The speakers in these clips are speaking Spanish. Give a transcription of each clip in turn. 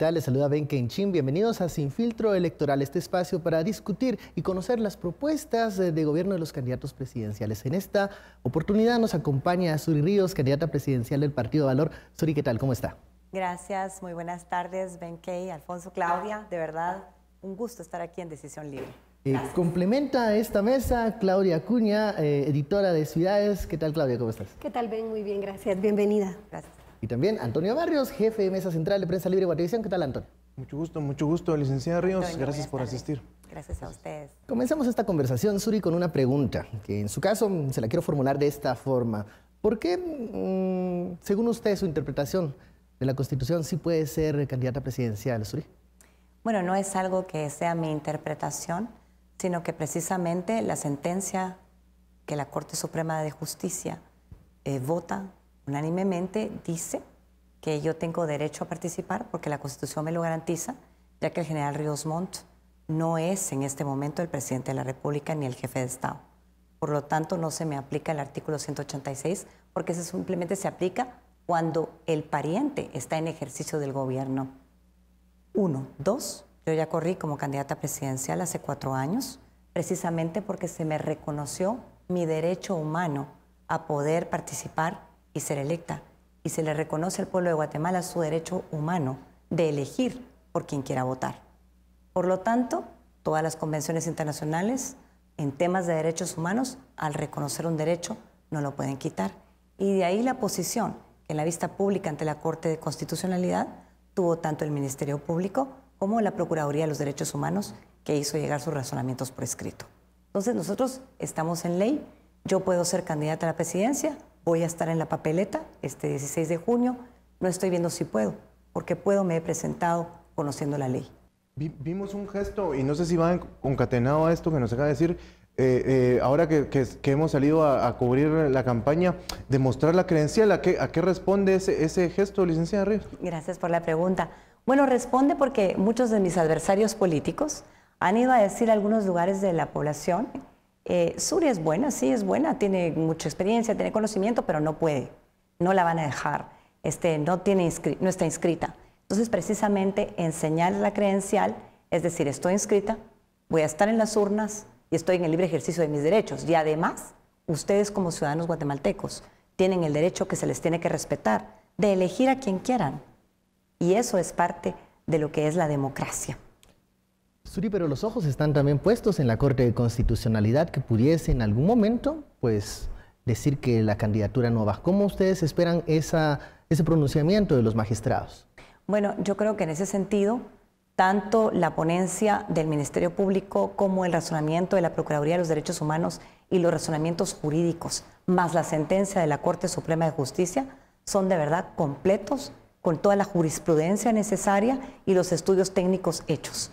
tal? Les saluda Ben Chin. Bienvenidos a Sin Filtro Electoral, este espacio para discutir y conocer las propuestas eh, de gobierno de los candidatos presidenciales. En esta oportunidad nos acompaña Suri Ríos, candidata presidencial del Partido Valor. Suri, ¿qué tal? ¿Cómo está? Gracias, muy buenas tardes, Ben Alfonso, Claudia. De verdad, un gusto estar aquí en Decisión Libre. Eh, complementa esta mesa Claudia Acuña, eh, editora de Ciudades. ¿Qué tal, Claudia? ¿Cómo estás? ¿Qué tal, Ben? Muy bien, gracias. Bienvenida. Gracias. Y también Antonio Barrios, jefe de Mesa Central de Prensa Libre de ¿Qué tal, Antonio? Mucho gusto, mucho gusto, licenciada Ríos. gracias por asistir. Gracias a ustedes. Comenzamos esta conversación, Suri, con una pregunta, que en su caso se la quiero formular de esta forma. ¿Por qué, mm, según usted, su interpretación de la Constitución sí puede ser candidata presidencial, Suri? Bueno, no es algo que sea mi interpretación, sino que precisamente la sentencia que la Corte Suprema de Justicia eh, vota unánimemente dice que yo tengo derecho a participar porque la Constitución me lo garantiza, ya que el general Ríos Montt no es en este momento el presidente de la República ni el jefe de Estado. Por lo tanto, no se me aplica el artículo 186 porque ese simplemente se aplica cuando el pariente está en ejercicio del gobierno. Uno. Dos, yo ya corrí como candidata presidencial hace cuatro años, precisamente porque se me reconoció mi derecho humano a poder participar y ser electa. Y se le reconoce al pueblo de Guatemala su derecho humano de elegir por quien quiera votar. Por lo tanto, todas las convenciones internacionales en temas de derechos humanos, al reconocer un derecho, no lo pueden quitar. Y de ahí la posición en la vista pública ante la Corte de Constitucionalidad tuvo tanto el Ministerio Público como la Procuraduría de los Derechos Humanos, que hizo llegar sus razonamientos por escrito. Entonces nosotros estamos en ley, yo puedo ser candidata a la presidencia voy a estar en la papeleta este 16 de junio, no estoy viendo si puedo, porque puedo, me he presentado conociendo la ley. vimos un gesto, y no sé si va concatenado a esto que nos acaba de decir, eh, eh, ahora que, hemos salido a, cubrir la campaña, demostrar la credencial, ¿a qué, a qué responde ese, ese, gesto, licenciada Ríos? Gracias por la pregunta. Bueno, responde porque muchos de mis adversarios políticos han ido a decir algunos lugares de la población eh, Suri es buena, sí, es buena, tiene mucha experiencia, tiene conocimiento, pero no puede, no la van a dejar, este, no, no está inscrita. Entonces, precisamente enseñar la credencial, es decir, estoy inscrita, voy a estar en las urnas y estoy en el libre ejercicio de mis derechos. Y además, ustedes como ciudadanos guatemaltecos tienen el derecho que se les tiene que respetar de elegir a quien quieran. Y eso es parte de lo que es la democracia. Suri, pero los ojos están también puestos en la Corte de Constitucionalidad que pudiese en algún momento, pues, decir que la candidatura no va. ¿Cómo ustedes esperan ese pronunciamiento de los magistrados? Bueno, yo creo que en ese sentido, tanto la ponencia del Ministerio Público como el razonamiento de la Procuraduría de los Derechos Humanos y los razonamientos jurídicos, más la sentencia de la Corte Suprema de Justicia, son de verdad completos con toda la jurisprudencia necesaria y los estudios técnicos hechos.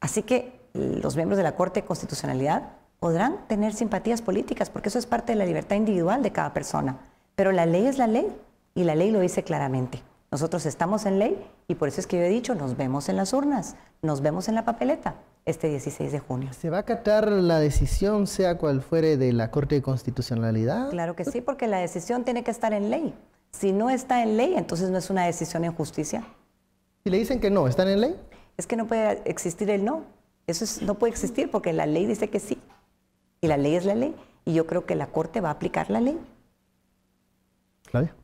Así que los miembros de la Corte de Constitucionalidad podrán tener simpatías políticas, porque eso es parte de la libertad individual de cada persona. Pero la ley es la ley y la ley lo dice claramente. Nosotros estamos en ley y por eso es que yo he dicho, nos vemos en las urnas, nos vemos en la papeleta este 16 de junio. ¿Se va a acatar la decisión, sea cual fuere, de la Corte de Constitucionalidad? Claro que sí, porque la decisión tiene que estar en ley. Si no está en ley, entonces no es una decisión en justicia. ¿Y le dicen que no, están en ley? es que no puede existir el no. Eso no puede existir porque la ley dice que sí. Y la ley es la ley. Y yo creo que la Corte va a aplicar la ley. Claudia.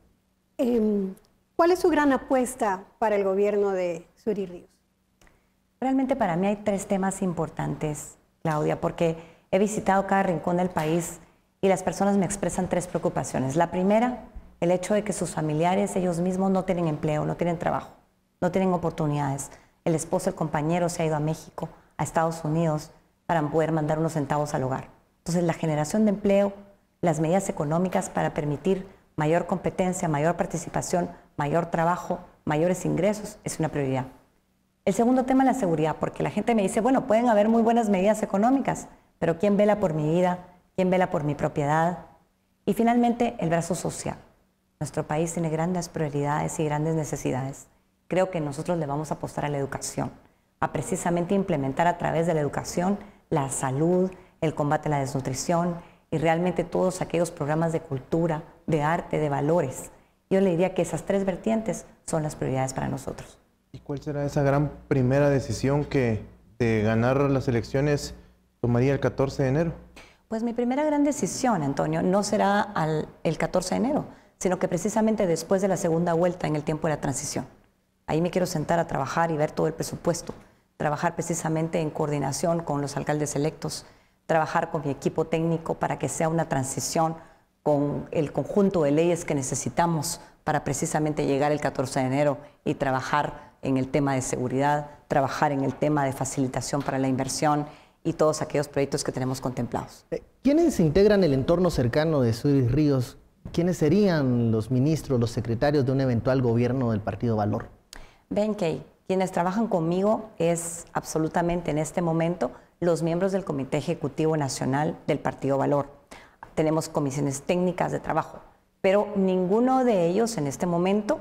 Em, ¿Cuál es su gran apuesta para el gobierno de Suri Ríos? Realmente para mí hay tres temas importantes, Claudia, porque he visitado cada rincón del país y las personas me expresan tres preocupaciones. La primera, el hecho de que sus familiares, ellos mismos, no tienen empleo, no tienen trabajo, no tienen oportunidades el esposo, el compañero se ha ido a México, a Estados Unidos, para poder mandar unos centavos al hogar. Entonces, la generación de empleo, las medidas económicas para permitir mayor competencia, mayor participación, mayor trabajo, mayores ingresos, es una prioridad. El segundo tema es la seguridad, porque la gente me dice, bueno, pueden haber muy buenas medidas económicas, pero ¿quién vela por mi vida? ¿Quién vela por mi propiedad? Y finalmente, el brazo social. Nuestro país tiene grandes prioridades y grandes necesidades creo que nosotros le vamos a apostar a la educación, a precisamente implementar a través de la educación la salud, el combate a la desnutrición y realmente todos aquellos programas de cultura, de arte, de valores. Yo le diría que esas tres vertientes son las prioridades para nosotros. ¿Y cuál será esa gran primera decisión que de ganar las elecciones tomaría el 14 de enero? Pues mi primera gran decisión, Antonio, no será el 14 de enero, sino que precisamente después de la segunda vuelta en el tiempo de la transición. Ahí me quiero sentar a trabajar y ver todo el presupuesto, trabajar precisamente en coordinación con los alcaldes electos, trabajar con mi equipo técnico para que sea una transición con el conjunto de leyes que necesitamos para precisamente llegar el 14 de enero y trabajar en el tema de seguridad, trabajar en el tema de facilitación para la inversión y todos aquellos proyectos que tenemos contemplados. Eh, ¿Quiénes se integran el entorno cercano de Suris Ríos? ¿Quiénes serían los ministros, los secretarios de un eventual gobierno del Partido Valor? Benkei, quienes trabajan conmigo es absolutamente en este momento los miembros del Comité Ejecutivo Nacional del Partido Valor. Tenemos comisiones técnicas de trabajo, pero ninguno de ellos en este momento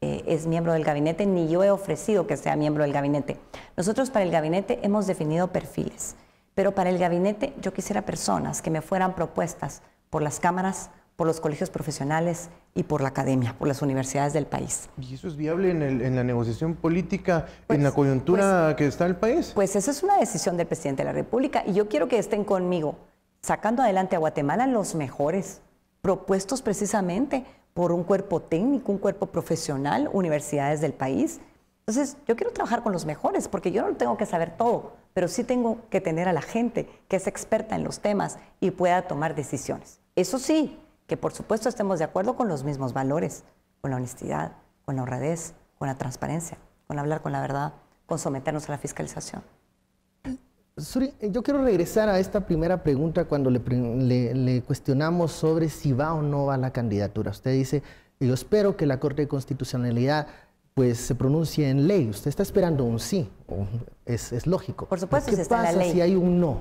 eh, es miembro del gabinete, ni yo he ofrecido que sea miembro del gabinete. Nosotros para el gabinete hemos definido perfiles, pero para el gabinete yo quisiera personas que me fueran propuestas por las cámaras, por los colegios profesionales y por la academia, por las universidades del país. ¿Y eso es viable en, la negociación política, en pues, la coyuntura pues, que está el país? Pues esa es una decisión del presidente de la República y yo quiero que estén conmigo, sacando adelante a Guatemala los mejores, propuestos precisamente por un cuerpo técnico, un cuerpo profesional, universidades del país. Entonces, yo quiero trabajar con los mejores porque yo no tengo que saber todo, pero sí tengo que tener a la gente que es experta en los temas y pueda tomar decisiones. Eso sí, que por supuesto estemos de acuerdo con los mismos valores, con la honestidad, con la honradez, con la transparencia, con hablar con la verdad, con someternos a la fiscalización. Suri, eh, yo quiero regresar a esta primera pregunta cuando le, cuestionamos sobre si va o no va la candidatura. Usted dice, yo espero que la Corte de Constitucionalidad pues se pronuncie en ley. Usted está esperando un sí, es, lógico. Por supuesto, que si está pasa en la ley? si hay un no?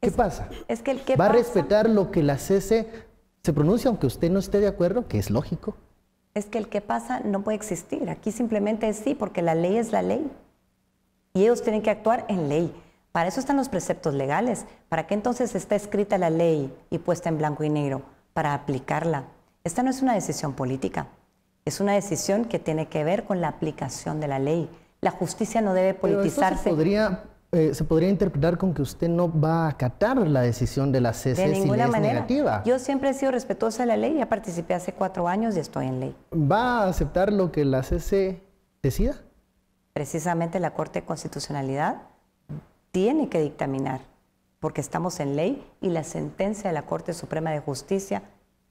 ¿Qué pasa? Es que ¿Va a respetar lo que la CC se pronuncia aunque usted no esté de acuerdo, que es lógico. Es que el que pasa no puede existir. Aquí simplemente es sí, porque la ley es la ley. Y ellos tienen que actuar en ley. Para eso están los preceptos legales. ¿Para qué entonces está escrita la ley y puesta en blanco y negro? Para aplicarla. Esta no es una decisión política. Es una decisión que tiene que ver con la aplicación de la ley. La justicia no debe politizarse. podría eh, se podría interpretar con que usted no va a acatar la decisión de la CC de ninguna manera. Yo siempre he sido respetuosa de la ley, ya participé hace cuatro años y estoy en ley. ¿Va a aceptar lo que la CC decida? Precisamente la Corte de Constitucionalidad tiene que dictaminar, porque estamos en ley y la sentencia de la Corte Suprema de Justicia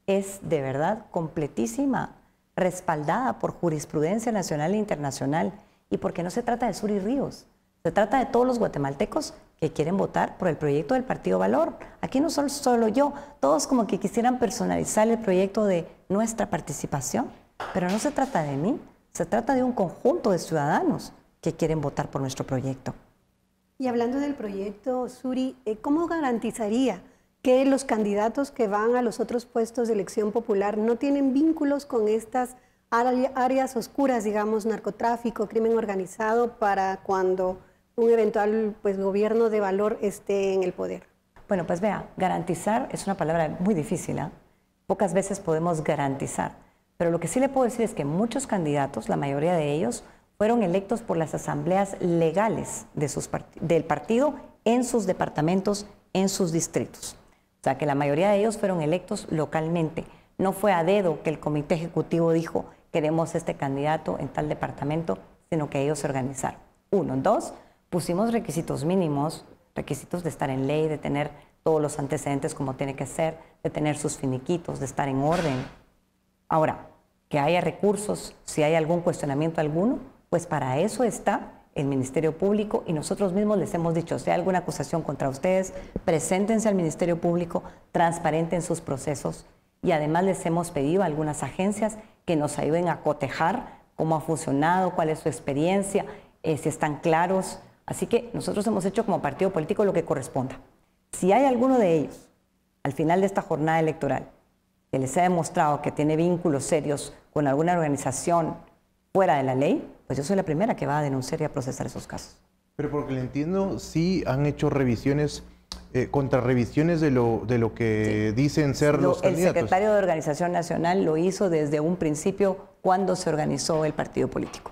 es de verdad completísima, respaldada por jurisprudencia nacional e internacional, y porque no se trata de sur y ríos se trata de todos los guatemaltecos que quieren votar por el proyecto del Partido Valor. Aquí no soy solo yo, todos como que quisieran personalizar el proyecto de nuestra participación, pero no se trata de mí, se trata de un conjunto de ciudadanos que quieren votar por nuestro proyecto. Y hablando del proyecto, Suri, eh, ¿cómo garantizaría que los candidatos que van a los otros puestos de elección popular no tienen vínculos con estas áreas oscuras, digamos, narcotráfico, crimen organizado, para cuando un eventual pues, gobierno de valor esté en el poder. Bueno, pues vea, garantizar es una palabra muy difícil. ¿ah? Pocas veces podemos garantizar. Pero lo que sí le puedo decir es que muchos candidatos, la mayoría de ellos, fueron electos por las asambleas legales de sus del partido en sus departamentos, en sus distritos. O sea que la mayoría de ellos fueron electos localmente. No fue a dedo que el comité ejecutivo dijo queremos este candidato en tal departamento, sino que ellos se organizaron. Uno, dos, pusimos requisitos mínimos, requisitos de estar en ley, de tener todos los antecedentes como tiene que ser, de tener sus finiquitos, de estar en orden. Ahora, que haya recursos, si hay algún cuestionamiento alguno, pues para eso está el Ministerio Público y nosotros mismos les hemos dicho, si hay alguna acusación contra ustedes, preséntense al Ministerio Público, en sus procesos y además les hemos pedido a algunas agencias que nos ayuden a cotejar cómo ha funcionado, cuál es su experiencia, eh, si están claros Así que nosotros hemos hecho como partido político lo que corresponda. Si hay alguno de ellos, al final de esta jornada electoral, que les ha demostrado que tiene vínculos serios con alguna organización fuera de la ley, pues yo soy la primera que va a denunciar y a procesar esos casos. Pero porque le entiendo, sí han hecho revisiones, eh, contrarrevisiones de lo, que dicen ser los candidatos. El secretario de Organización Nacional lo hizo desde un principio cuando se organizó el partido político.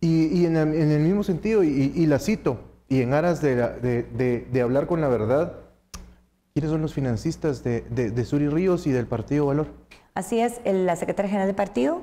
Y, en, el, mismo sentido, y, la cito, y en aras de, hablar con la verdad, ¿quiénes son los financistas de, Sur y Ríos y del Partido Valor? Así es, la secretaria general del partido,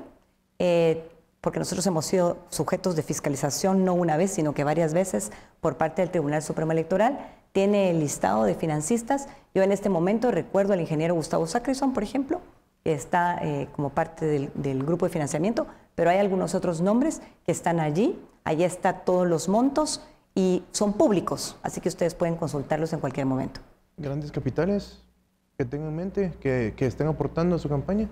eh, porque nosotros hemos sido sujetos de fiscalización no una vez, sino que varias veces por parte del Tribunal Supremo Electoral, tiene el listado de financistas. Yo en este momento recuerdo al ingeniero Gustavo Sacrison, por ejemplo, que está eh, como parte del, del grupo de financiamiento, pero hay algunos otros nombres que están allí, allí están todos los montos y son públicos, así que ustedes pueden consultarlos en cualquier momento. ¿Grandes capitales que tengan en mente, que, estén aportando a su campaña?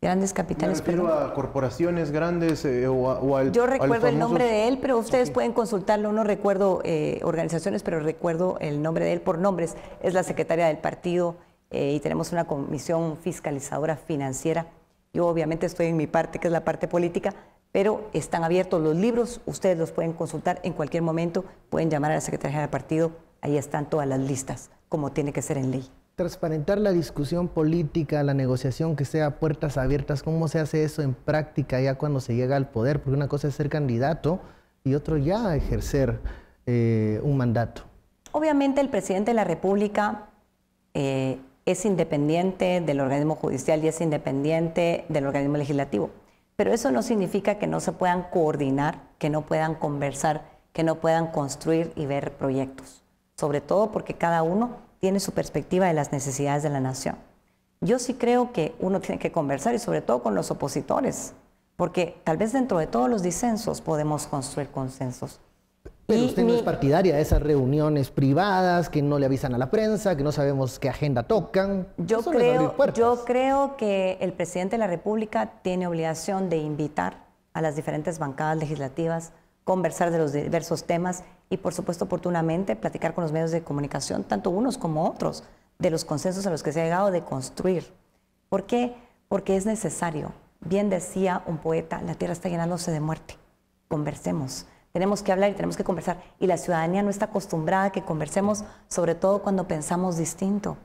Grandes capitales. pero. a corporaciones grandes eh, o, o, Yo recuerdo el nombre de él, pero ustedes pueden consultarlo. No recuerdo eh, organizaciones, pero recuerdo el nombre de él por nombres. Es la secretaria del partido eh, y tenemos una comisión fiscalizadora financiera yo obviamente estoy en mi parte, que es la parte política, pero están abiertos los libros, ustedes los pueden consultar en cualquier momento, pueden llamar a la Secretaría del Partido, ahí están todas las listas, como tiene que ser en ley. Transparentar la discusión política, la negociación, que sea puertas abiertas, ¿cómo se hace eso en práctica ya cuando se llega al poder? Porque una cosa es ser candidato y otro ya ejercer eh, un mandato. Obviamente el presidente de la República eh, es independiente del organismo judicial y es independiente del organismo legislativo. Pero eso no significa que no se puedan coordinar, que no puedan conversar, que no puedan construir y ver proyectos. Sobre todo porque cada uno tiene su perspectiva de las necesidades de la nación. Yo sí creo que uno tiene que conversar y sobre todo con los opositores, porque tal vez dentro de todos los disensos podemos construir consensos. Pero usted no es partidaria de esas reuniones privadas que no le avisan a la prensa, que no sabemos qué agenda tocan. Yo, creo, yo creo que el presidente de la República tiene obligación de invitar a las diferentes bancadas legislativas, conversar de los diversos temas y, por supuesto, oportunamente platicar con los medios de comunicación, tanto unos como otros, de los consensos a los que se ha llegado de construir. ¿Por qué? Porque es necesario. Bien decía un poeta, la tierra está llenándose de muerte. Conversemos tenemos que hablar y tenemos que conversar. Y la ciudadanía no está acostumbrada a que conversemos, sobre todo cuando pensamos distinto.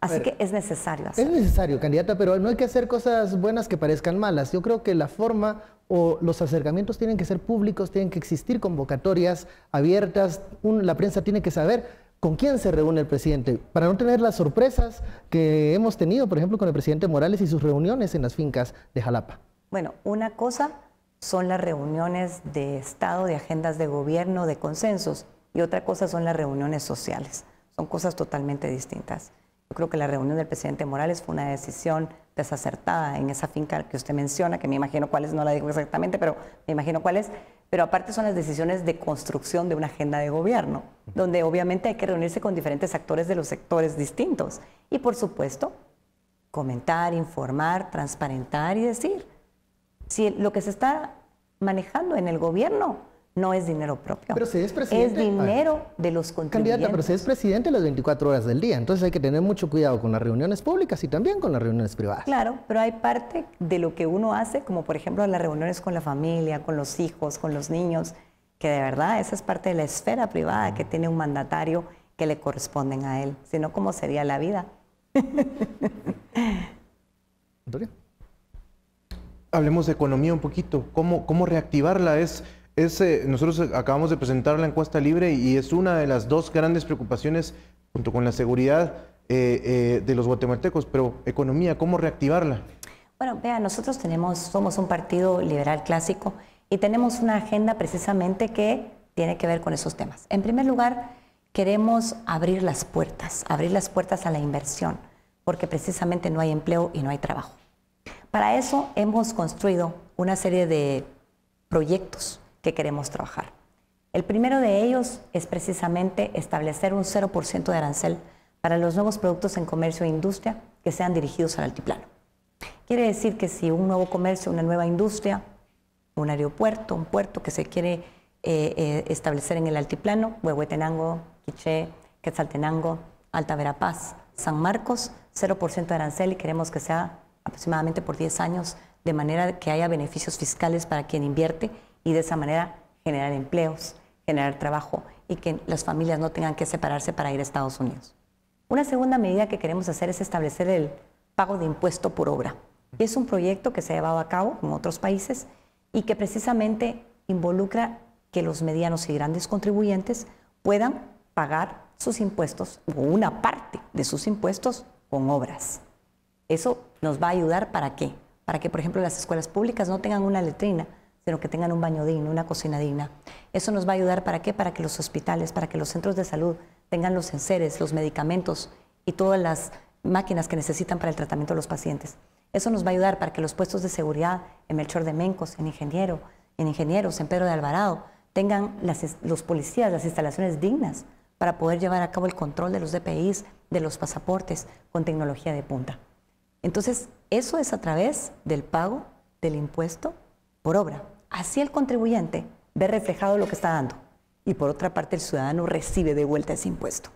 Así que es necesario Es necesario, candidata, pero no hay que hacer cosas buenas que parezcan malas. Yo creo que la forma o los acercamientos tienen que ser públicos, tienen que existir convocatorias abiertas, la prensa tiene que saber con quién se reúne el presidente, para no tener las sorpresas que hemos tenido, por ejemplo, con el presidente Morales y sus reuniones en las fincas de Jalapa. Bueno, una cosa son las reuniones de Estado, de agendas de gobierno, de consensos, y otra cosa son las reuniones sociales. Son cosas totalmente distintas. Yo creo que la reunión del presidente Morales fue una decisión desacertada en esa finca que usted menciona, que me imagino cuáles, no la digo exactamente, pero me imagino cuáles. Pero aparte son las decisiones de construcción de una agenda de gobierno, donde obviamente hay que reunirse con diferentes actores de los sectores distintos. Y por supuesto, comentar, informar, transparentar y decir si lo que se está manejando en el gobierno no es dinero propio. Pero si es presidente. Es dinero de los contribuyentes. Candidata, pero si es presidente las 24 horas del día. Entonces hay que tener mucho cuidado con las reuniones públicas y también con las reuniones privadas. Claro, pero hay parte de lo que uno hace, como por ejemplo las reuniones con la familia, con los hijos, con los niños, que de verdad esa es parte de la esfera privada que tiene un mandatario que le corresponden a él. Si no, ¿cómo sería la vida? hablemos de economía un poquito. ¿Cómo, cómo reactivarla? Es, es eh, nosotros acabamos de presentar la encuesta libre y es una de las dos grandes preocupaciones, junto con la seguridad eh, eh, de los guatemaltecos. Pero economía, ¿cómo reactivarla? Bueno, vea, nosotros tenemos, somos un partido liberal clásico y tenemos una agenda precisamente que tiene que ver con esos temas. En primer lugar, queremos abrir las puertas, abrir las puertas a la inversión, porque precisamente no hay empleo y no hay trabajo. Para eso hemos construido una serie de proyectos que queremos trabajar. El primero de ellos es precisamente establecer un 0% de arancel para los nuevos productos en comercio e industria que sean dirigidos al altiplano. Quiere decir que si un nuevo comercio, una nueva industria, un aeropuerto, un puerto que se quiere eh, eh, establecer en el altiplano, Huehuetenango, Quiché, Quetzaltenango, Alta Verapaz, San Marcos, 0% de arancel y queremos que sea aproximadamente por 10 años, de manera que haya beneficios fiscales para quien invierte y de esa manera generar empleos, generar trabajo y que las familias no tengan que separarse para ir a Estados Unidos. Una segunda medida que queremos hacer es establecer el pago de impuesto por obra. es un proyecto que se ha llevado a cabo en otros países y que precisamente involucra que los medianos y grandes contribuyentes puedan pagar sus impuestos o una parte de sus impuestos con obras. Eso nos va a ayudar para qué? Para que, por ejemplo, las escuelas públicas no tengan una letrina, sino que tengan un baño digno, una cocina digna. Eso nos va a ayudar para qué? Para que los hospitales, para que los centros de salud tengan los enseres, los medicamentos y todas las máquinas que necesitan para el tratamiento de los pacientes. Eso nos va a ayudar para que los puestos de seguridad en Melchor de Mencos, en Ingeniero, en Ingenieros, en Pedro de Alvarado, tengan los policías las instalaciones dignas para poder llevar a cabo el control de los DPIs, de los pasaportes, con tecnología de punta. Entonces, eso es a través del pago del impuesto por obra. Así el contribuyente ve reflejado lo que está dando. Y por otra parte, el ciudadano recibe de vuelta ese impuesto.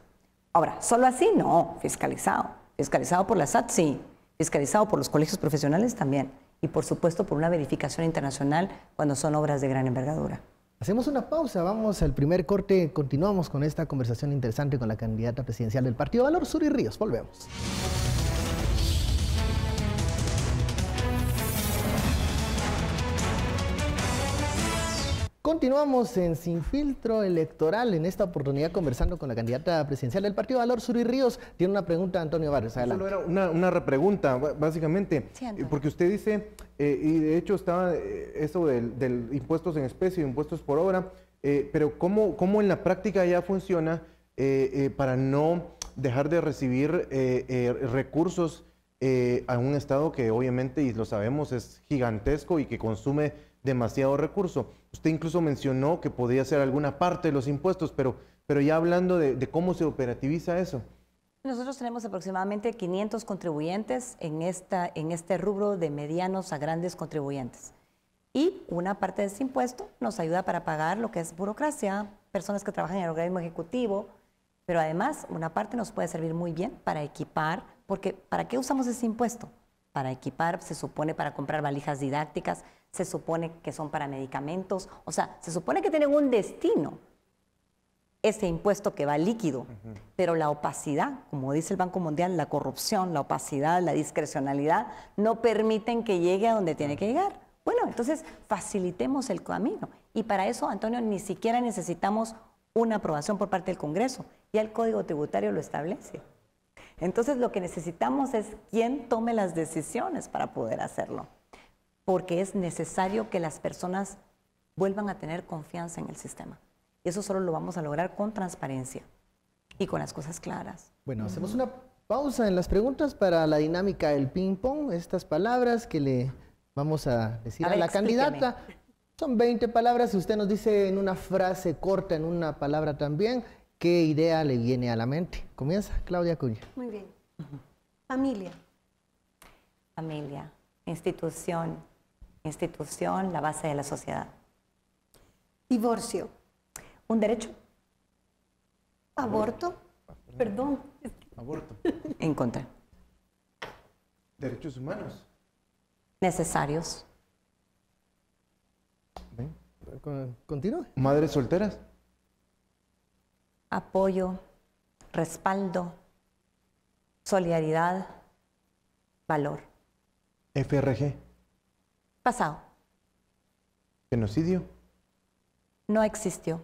Ahora, solo así no, fiscalizado. Fiscalizado por la SAT, sí. Fiscalizado por los colegios profesionales también. Y por supuesto por una verificación internacional cuando son obras de gran envergadura. Hacemos una pausa, vamos al primer corte, continuamos con esta conversación interesante con la candidata presidencial del Partido Valor Sur y Ríos. Volvemos. Continuamos en Sin Filtro Electoral, en esta oportunidad conversando con la candidata presidencial del Partido Valor, Suri Ríos. Tiene una pregunta, Antonio Barrios. Adelante. era una, repregunta, básicamente, eh, porque usted dice, eh, y de hecho estaba eh, eso del, impuestos en especie, impuestos por obra, pero ¿cómo, en la práctica ya funciona para no dejar de recibir recursos a un Estado que obviamente, y lo sabemos, es gigantesco y que consume demasiado recurso? Usted incluso mencionó que podría ser alguna parte de los impuestos, pero, pero ya hablando de, cómo se operativiza eso. Nosotros tenemos aproximadamente 500 contribuyentes en, esta, en este rubro de medianos a grandes contribuyentes. Y una parte de ese impuesto nos ayuda para pagar lo que es burocracia, personas que trabajan en el organismo ejecutivo, pero además una parte nos puede servir muy bien para equipar, porque ¿para qué usamos ese impuesto? Para equipar, se supone, para comprar valijas didácticas, se supone que son para medicamentos, o sea, se supone que tienen un destino ese impuesto que va líquido, pero la opacidad, como dice el Banco Mundial, la corrupción, la opacidad, la discrecionalidad, no permiten que llegue a donde tiene que llegar. Bueno, entonces facilitemos el camino. Y para eso, Antonio, ni siquiera necesitamos una aprobación por parte del Congreso. Ya el Código Tributario lo establece. Entonces lo que necesitamos es quién tome las decisiones para poder hacerlo porque es necesario que las personas vuelvan a tener confianza en el sistema. eso solo lo vamos a lograr con transparencia y con las cosas claras. Bueno, hacemos una pausa en las preguntas para la dinámica del ping-pong. Estas palabras que le vamos a decir a, la candidata son 20 palabras. Si usted nos dice en una frase corta, en una palabra también, ¿qué idea le viene a la mente? Comienza, Claudia Cuña. Muy bien. Familia. Familia, institución, institución, la base de la sociedad. Divorcio. ¿Un derecho? Aborto. Perdón. Aborto. En contra. Derechos humanos. Necesarios. Continúe. Madres solteras. Apoyo, respaldo, solidaridad, valor. FRG pasado. Genocidio. No existió.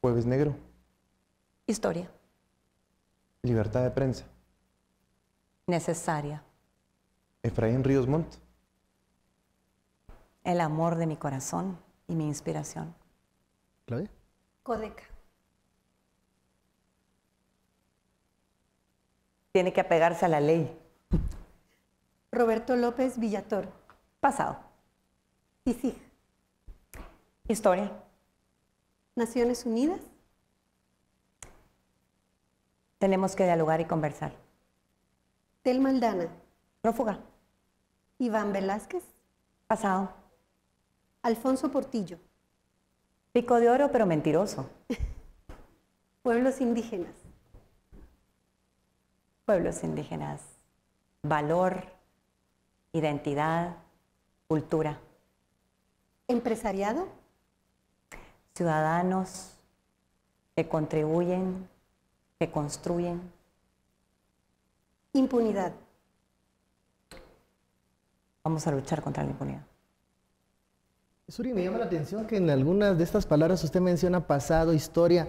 Jueves negro. Historia. Libertad de prensa. Necesaria. Efraín Ríos Montt. El amor de mi corazón y mi inspiración. Claudia. Codeca. Tiene que apegarse a la ley. Roberto López Villatoro. Pasado. Historia. Naciones Unidas. Tenemos que dialogar y conversar. Tel Maldana. Prófuga. Iván Velázquez. Pasado. Alfonso Portillo. Pico de oro, pero mentiroso. Pueblos indígenas. Pueblos indígenas. Valor, identidad, cultura. Empresariado. Ciudadanos que contribuyen, que construyen. Impunidad. Vamos a luchar contra la impunidad. Suri, me llama la atención que en algunas de estas palabras usted menciona pasado, historia,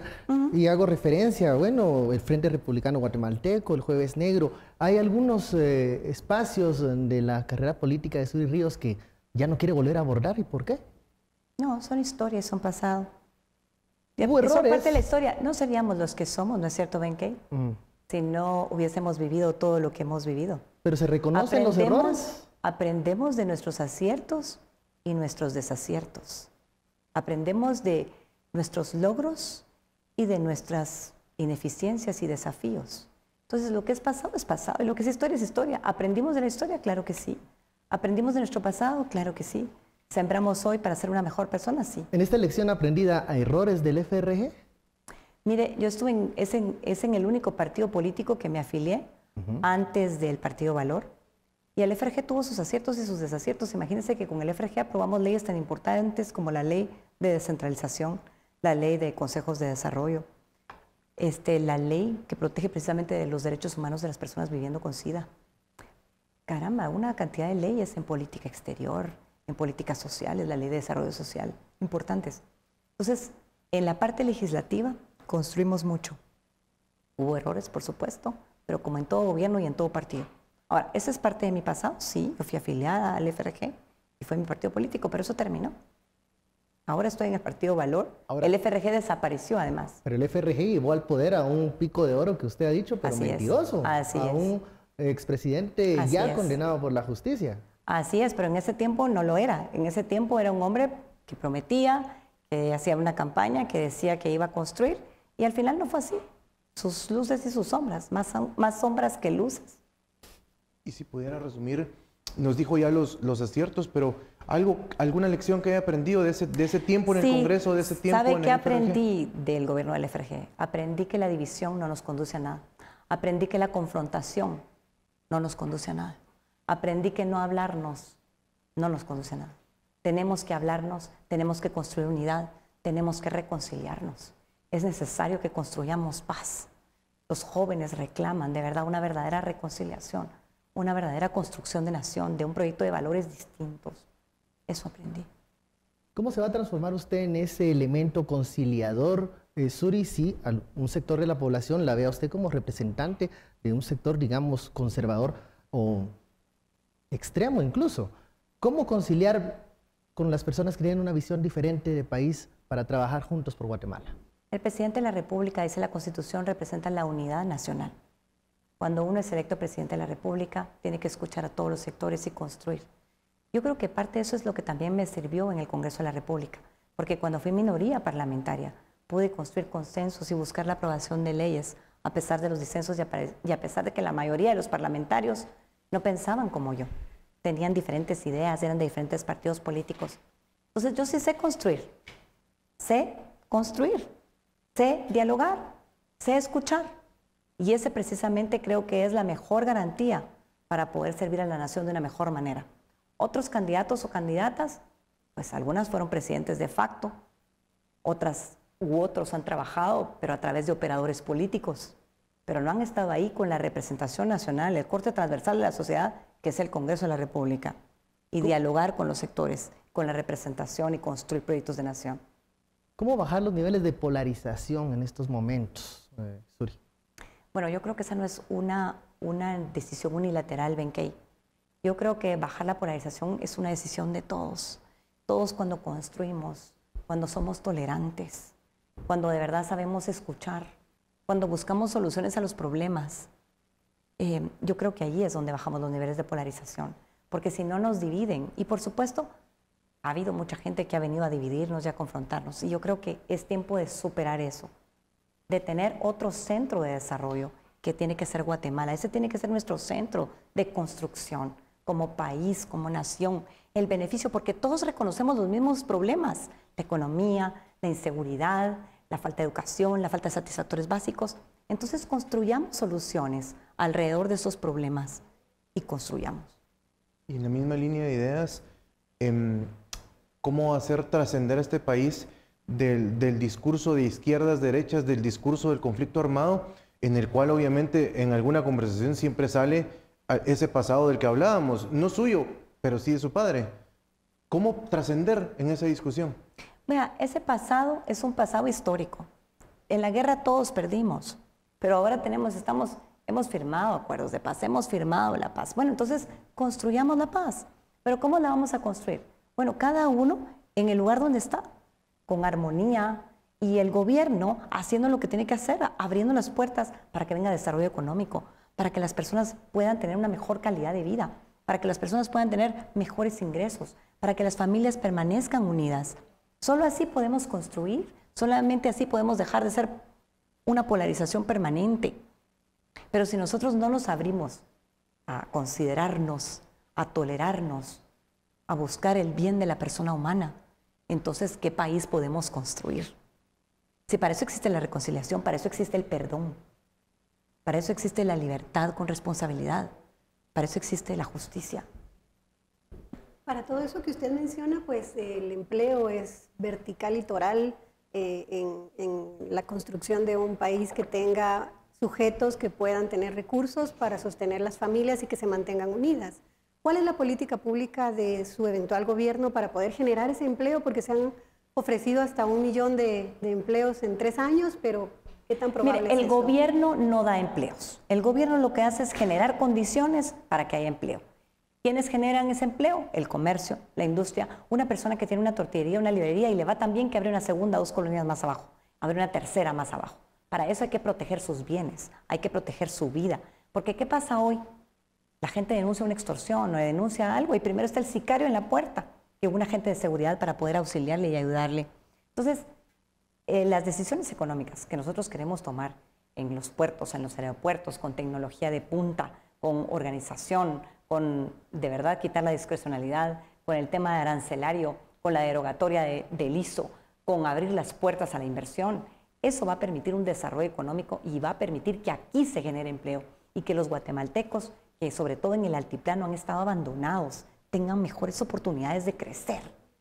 y hago referencia, bueno, el Frente Republicano Guatemalteco, el Jueves Negro. Hay algunos eh, espacios de la carrera política de Suri Ríos que ya no quiere volver a abordar. ¿Y por qué? No, son historias, son pasado. De, parte de la historia. No seríamos los que somos, ¿no es cierto, Ben mm. Si no hubiésemos vivido todo lo que hemos vivido. Pero se reconocen los errores. Aprendemos de nuestros aciertos y nuestros desaciertos. Aprendemos de nuestros logros y de nuestras ineficiencias y desafíos. Entonces, lo que es pasado es pasado y lo que es historia es historia. ¿Aprendimos de la historia? Claro que sí. ¿Aprendimos de nuestro pasado? Claro que sí. ¿Sembramos hoy para ser una mejor persona? Sí. ¿En esta lección aprendida a errores del FRG? Mire, yo estuve en, es, en, en el único partido político que me afilié antes del Partido Valor. Y el FRG tuvo sus aciertos y sus desaciertos. Imagínense que con el FRG aprobamos leyes tan importantes como la ley de descentralización, la ley de consejos de desarrollo, este, la ley que protege precisamente los derechos humanos de las personas viviendo con SIDA caramba, una cantidad de leyes en política exterior, en políticas sociales, la ley de desarrollo social, importantes. Entonces, en la parte legislativa construimos mucho. Hubo errores, por supuesto, pero como en todo gobierno y en todo partido. Ahora, ¿esa es parte de mi pasado? Sí, yo fui afiliada al FRG y fue mi partido político, pero eso terminó. Ahora estoy en el Partido Valor. Ahora, el FRG desapareció además. Pero el FRG llevó al poder a un pico de oro que usted ha dicho, pero Así es expresidente ya condenado por la justicia. Así es, pero en ese tiempo no lo era. En ese tiempo era un hombre que prometía, que hacía una campaña, que decía que iba a construir, y al final no fue así. Sus luces y sus sombras, más, sombras que luces. Y si pudiera resumir, nos dijo ya los, aciertos, pero algo, alguna lección que haya aprendido de ese, tiempo en el Congreso, de ese tiempo ¿sabe qué aprendí del gobierno del FRG? Aprendí que la división no nos conduce a nada. Aprendí que la confrontación no nos conduce a nada. Aprendí que no hablarnos no nos conduce a nada. Tenemos que hablarnos, tenemos que construir unidad, tenemos que reconciliarnos. Es necesario que construyamos paz. Los jóvenes reclaman de verdad una verdadera reconciliación, una verdadera construcción de nación, de un proyecto de valores distintos. Eso aprendí. ¿Cómo se va a transformar usted en ese elemento conciliador, eh, Suri, si un sector de la población la vea usted como representante de un sector, digamos, conservador o extremo incluso. ¿Cómo conciliar con las personas que tienen una visión diferente de país para trabajar juntos por Guatemala? El presidente de la República, dice la Constitución, representa la unidad nacional. Cuando uno es electo presidente de la República, tiene que escuchar a todos los sectores y construir. Yo creo que parte de eso es lo que también me sirvió en el Congreso de la República, porque cuando fui minoría parlamentaria, pude construir consensos y buscar la aprobación de leyes a pesar de los disensos y a pesar de que la mayoría de los parlamentarios no pensaban como yo, tenían diferentes ideas, eran de diferentes partidos políticos. Entonces yo sí sé construir, sé construir, sé dialogar, sé escuchar. Y ese precisamente creo que es la mejor garantía para poder servir a la nación de una mejor manera. Otros candidatos o candidatas, pues algunas fueron presidentes de facto, otras u otros han trabajado, pero a través de operadores políticos, pero no han estado ahí con la representación nacional, el corte transversal de la sociedad, que es el Congreso de la República, y dialogar con los sectores, con la representación y construir proyectos de nación. ¿Cómo bajar los niveles de polarización en estos momentos, eh, Suri? Bueno, yo creo que esa no es una, una decisión unilateral, Benkei. Yo creo que bajar la polarización es una decisión de todos. Todos cuando construimos, cuando somos tolerantes, cuando de verdad sabemos escuchar, cuando buscamos soluciones a los problemas, eh, yo creo que ahí es donde bajamos los niveles de polarización, porque si no nos dividen, y por supuesto, ha habido mucha gente que ha venido a dividirnos y a confrontarnos, y yo creo que es tiempo de superar eso, de tener otro centro de desarrollo que tiene que ser Guatemala, ese tiene que ser nuestro centro de construcción como país, como nación, el beneficio, porque todos reconocemos los mismos problemas, la economía, la inseguridad, la falta de educación, la falta de satisfactores básicos. Entonces construyamos soluciones alrededor de esos problemas y construyamos. Y en la misma línea de ideas, em, ¿cómo hacer trascender a este país del, del discurso de izquierdas, derechas, del discurso del conflicto armado, en el cual obviamente en alguna conversación siempre sale ese pasado del que hablábamos, no suyo, pero sí de su padre? ¿Cómo trascender en esa discusión? Vea, ese pasado es un pasado histórico. En la guerra todos perdimos, pero ahora tenemos, estamos, hemos firmado acuerdos de paz, hemos firmado la paz. Bueno, entonces construyamos la paz. Pero ¿cómo la vamos a construir? Bueno, cada uno en el lugar donde está, con armonía y el gobierno haciendo lo que tiene que hacer, abriendo las puertas para que venga desarrollo económico, para que las personas puedan tener una mejor calidad de vida, para que las personas puedan tener mejores ingresos, para que las familias permanezcan unidas. Solo así podemos construir, solamente así podemos dejar de ser una polarización permanente. Pero si nosotros no nos abrimos a considerarnos, a tolerarnos, a buscar el bien de la persona humana, entonces, ¿qué país podemos construir? Si para eso existe la reconciliación, para eso existe el perdón, para eso existe la libertad con responsabilidad, para eso existe la justicia. Para todo eso que usted menciona, pues el empleo es vertical y toral eh, en, la construcción de un país que tenga sujetos que puedan tener recursos para sostener las familias y que se mantengan unidas. ¿Cuál es la política pública de su eventual gobierno para poder generar ese empleo? Porque se han ofrecido hasta un millón de, empleos en tres años, pero ¿Qué tan probable Mire, el gobierno no da empleos. El gobierno lo que hace es generar condiciones para que haya empleo. ¿Quiénes generan ese empleo? El comercio, la industria, una persona que tiene una tortillería, una librería y le va tan bien que abre una segunda, dos colonias más abajo, abre una tercera más abajo. Para eso hay que proteger sus bienes, hay que proteger su vida. Porque ¿qué pasa hoy? La gente denuncia una extorsión o denuncia algo y primero está el sicario en la puerta y un agente de seguridad para poder auxiliarle y ayudarle. Entonces, eh, las decisiones económicas que nosotros queremos tomar en los puertos, en los aeropuertos, con tecnología de punta, con organización, con de verdad quitar la discrecionalidad, con el tema de arancelario, con la derogatoria de, del ISO, con abrir las puertas a la inversión. Eso va a permitir un desarrollo económico y va a permitir que aquí se genere empleo y que los guatemaltecos, que sobre todo en el altiplano han estado abandonados, tengan mejores oportunidades de crecer,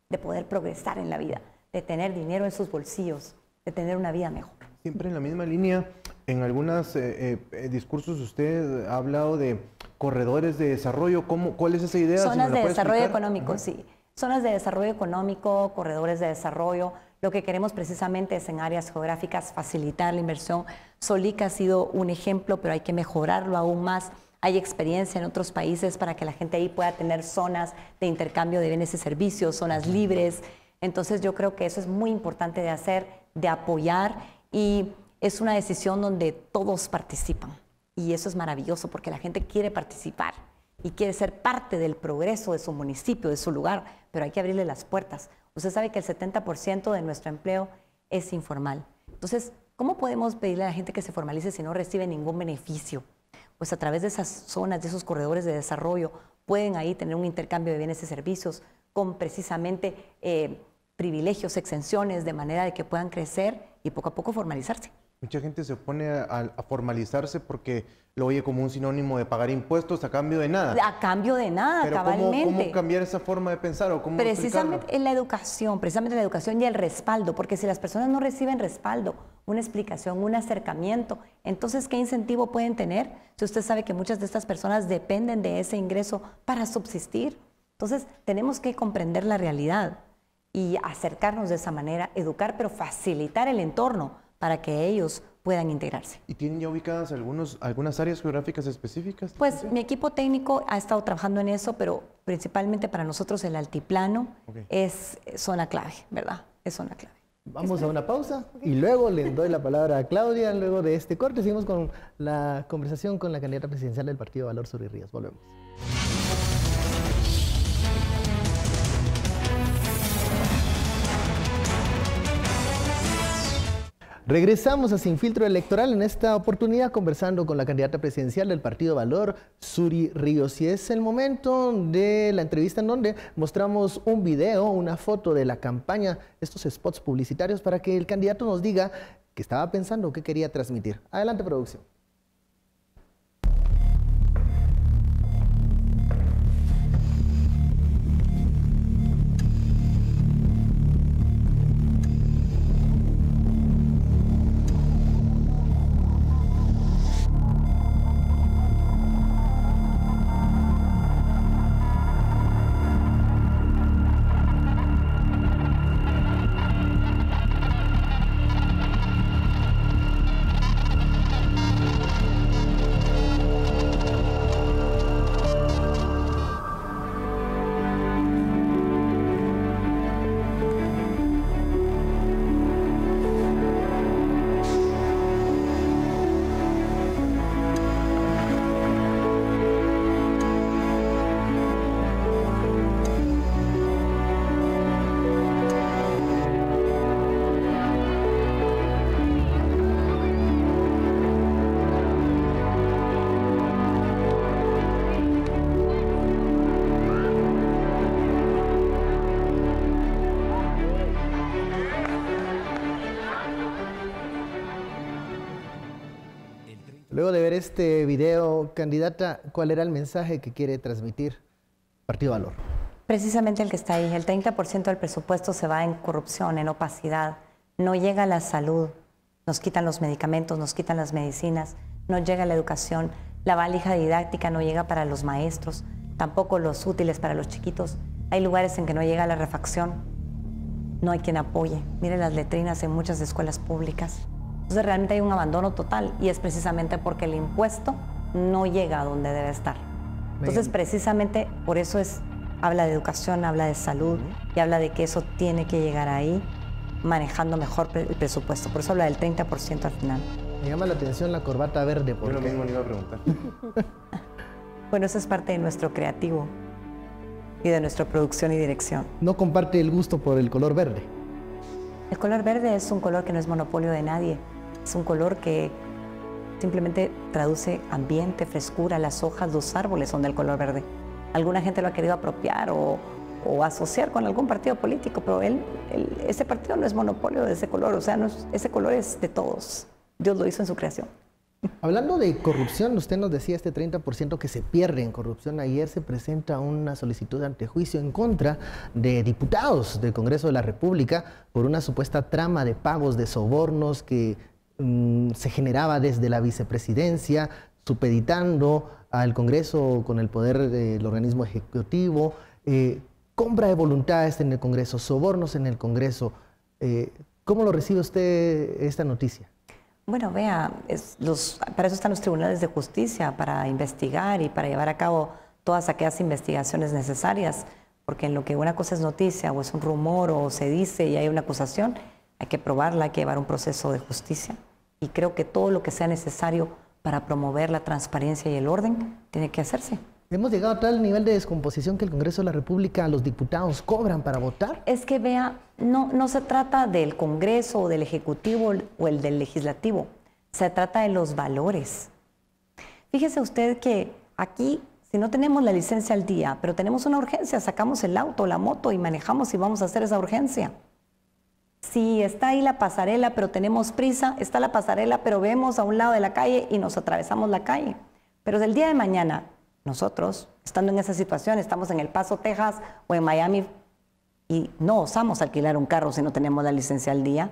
de poder progresar en la vida, de tener dinero en sus bolsillos, de tener una vida mejor. Siempre en la misma línea, en algunos eh, eh, eh, discursos usted ha hablado de corredores de desarrollo. ¿Cómo, ¿Cuál es esa idea? Zonas de desarrollo económico, sí. Zonas de desarrollo económico, corredores de desarrollo. Lo que queremos precisamente es en áreas geográficas facilitar la inversión. Solica ha sido un ejemplo, pero hay que mejorarlo aún más. Hay experiencia en otros países para que la gente ahí pueda tener zonas de intercambio de bienes y servicios, zonas libres. Entonces yo creo que eso es muy importante de hacer, de apoyar y es una decisión donde todos participan. Y eso es maravilloso porque la gente quiere participar y quiere ser parte del progreso de su municipio, de su lugar, pero hay que abrirle las puertas. Usted sabe que el 70% de nuestro empleo es informal. Entonces, ¿cómo podemos pedirle a la gente que se formalice si no recibe ningún beneficio? Pues a través de esas zonas, de esos corredores de desarrollo, pueden ahí tener un intercambio de bienes y servicios con precisamente eh, privilegios, exenciones, de manera de que puedan crecer y poco a poco formalizarse. Mucha gente se opone a, formalizarse porque lo oye como un sinónimo de pagar impuestos a cambio de nada. A cambio de nada, cabalmente. ¿cómo, ¿cómo, cambiar esa forma de pensar o cómo Precisamente en la educación, precisamente la educación y el respaldo, porque si las personas no reciben respaldo, una explicación, un acercamiento, entonces ¿qué incentivo pueden tener si usted sabe que muchas de estas personas dependen de ese ingreso para subsistir? Entonces tenemos que comprender la realidad y acercarnos de esa manera, educar, pero facilitar el entorno para que ellos puedan integrarse. ¿Y tienen ya ubicadas algunos, algunas áreas geográficas específicas? Pues mi equipo técnico ha estado trabajando en eso, pero principalmente para nosotros el altiplano es zona clave, ¿verdad? Es zona clave. Vamos a una pausa y luego le doy la palabra a Claudia. Luego de este corte seguimos con la conversación con la candidata presidencial del Partido Valor Sur y Ríos. Volvemos. Regresamos a Sin Filtro Electoral en esta oportunidad conversando con la candidata presidencial del Partido Valor, Suri Ríos. Y es el momento de la entrevista en donde mostramos un video, una foto de la campaña, estos spots publicitarios, para que el candidato nos diga qué estaba pensando, qué quería transmitir. Adelante, producción. Luego de ver este video, candidata, ¿cuál era el mensaje que quiere transmitir Partido Valor? Precisamente el que está ahí, el 30% del presupuesto se va en corrupción, en opacidad, no llega la salud, nos quitan los medicamentos, nos quitan las medicinas, no llega la educación, la valija didáctica no llega para los maestros, tampoco los útiles para los chiquitos, hay lugares en que no llega la refacción, no hay quien apoye, mire las letrinas en muchas escuelas públicas. Entonces realmente hay un abandono total y es precisamente porque el impuesto no llega a donde debe estar. Entonces precisamente por eso es, habla de educación, habla de salud y habla de que eso tiene que llegar ahí manejando mejor el presupuesto. Por eso habla del 30% al final. Me llama la atención la corbata verde. Porque... Yo lo mismo le iba a preguntar. bueno, eso es parte de nuestro creativo y de nuestra producción y dirección. No comparte el gusto por el color verde. El color verde es un color que no es monopolio de nadie, es un color que simplemente traduce ambiente, frescura, las hojas, los árboles son del color verde. Alguna gente lo ha querido apropiar o, asociar con algún partido político, pero ese partido no es monopolio de ese color, o sea, ese color es de todos. Dios lo hizo en su creación. Hablando de corrupción, usted nos decía este 30% que se pierde en corrupción. Ayer se presenta una solicitud de antejuicio en contra de diputados del Congreso de la República por una supuesta trama de pagos de sobornos que mm, se generaba desde la vicepresidencia, supeditando al Congreso con el poder del organismo ejecutivo, eh, compra de voluntades en el Congreso, sobornos en el Congreso. Eh, ¿Cómo lo recibe usted esta noticia? Bueno, vea, para eso están los tribunales de justicia, para investigar y para llevar a cabo todas aquellas investigaciones necesarias, porque en lo que una cosa es noticia o es un rumor o se dice y hay una acusación, hay que probarla, hay que llevar un proceso de justicia. Y creo que todo lo que sea necesario para promover la transparencia y el orden tiene que hacerse. Hemos llegado a tal nivel de descomposición que el Congreso de la República, los diputados cobran para votar. Es que vea, no, no se trata del Congreso o del Ejecutivo o el del Legislativo, se trata de los valores. Fíjese usted que aquí, si no tenemos la licencia al día, pero tenemos una urgencia, sacamos el auto, la moto y manejamos y vamos a hacer esa urgencia. Si está ahí la pasarela, pero tenemos prisa, está la pasarela, pero vemos a un lado de la calle y nos atravesamos la calle. Pero del día de mañana nosotros, estando en esa situación, estamos en El Paso, Texas o en Miami y no osamos alquilar un carro si no tenemos la licencia al día.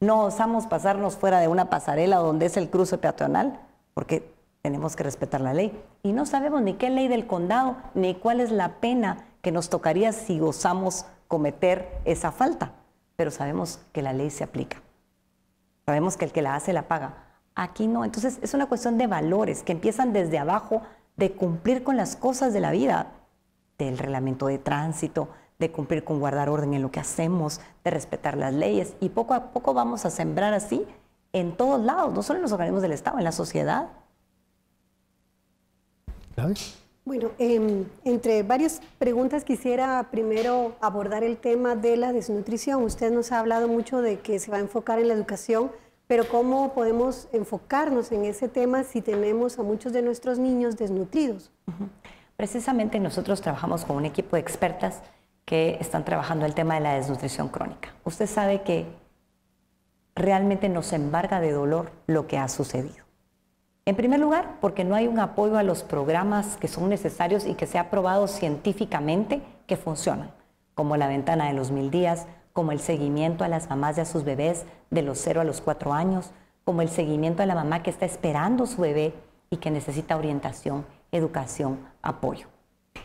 No osamos pasarnos fuera de una pasarela donde es el cruce peatonal porque tenemos que respetar la ley. Y no sabemos ni qué ley del condado ni cuál es la pena que nos tocaría si osamos cometer esa falta. Pero sabemos que la ley se aplica. Sabemos que el que la hace la paga. Aquí no. Entonces es una cuestión de valores que empiezan desde abajo de cumplir con las cosas de la vida, del reglamento de tránsito, de cumplir con guardar orden en lo que hacemos, de respetar las leyes y poco a poco vamos a sembrar así en todos lados, no solo en los organismos del Estado, en la sociedad. Bueno, em, entre varias preguntas quisiera primero abordar el tema de la desnutrición. Usted nos ha hablado mucho de que se va a enfocar en la educación pero ¿cómo podemos enfocarnos en ese tema si tenemos a muchos de nuestros niños desnutridos? Precisamente nosotros trabajamos con un equipo de expertas que están trabajando el tema de la desnutrición crónica. Usted sabe que realmente nos embarga de dolor lo que ha sucedido. En primer lugar, porque no hay un apoyo a los programas que son necesarios y que se ha probado científicamente que funcionan, como la ventana de los mil días, como el seguimiento a las mamás y a sus bebés de los 0 a los 4 años, como el seguimiento a la mamá que está esperando su bebé y que necesita orientación, educación, apoyo.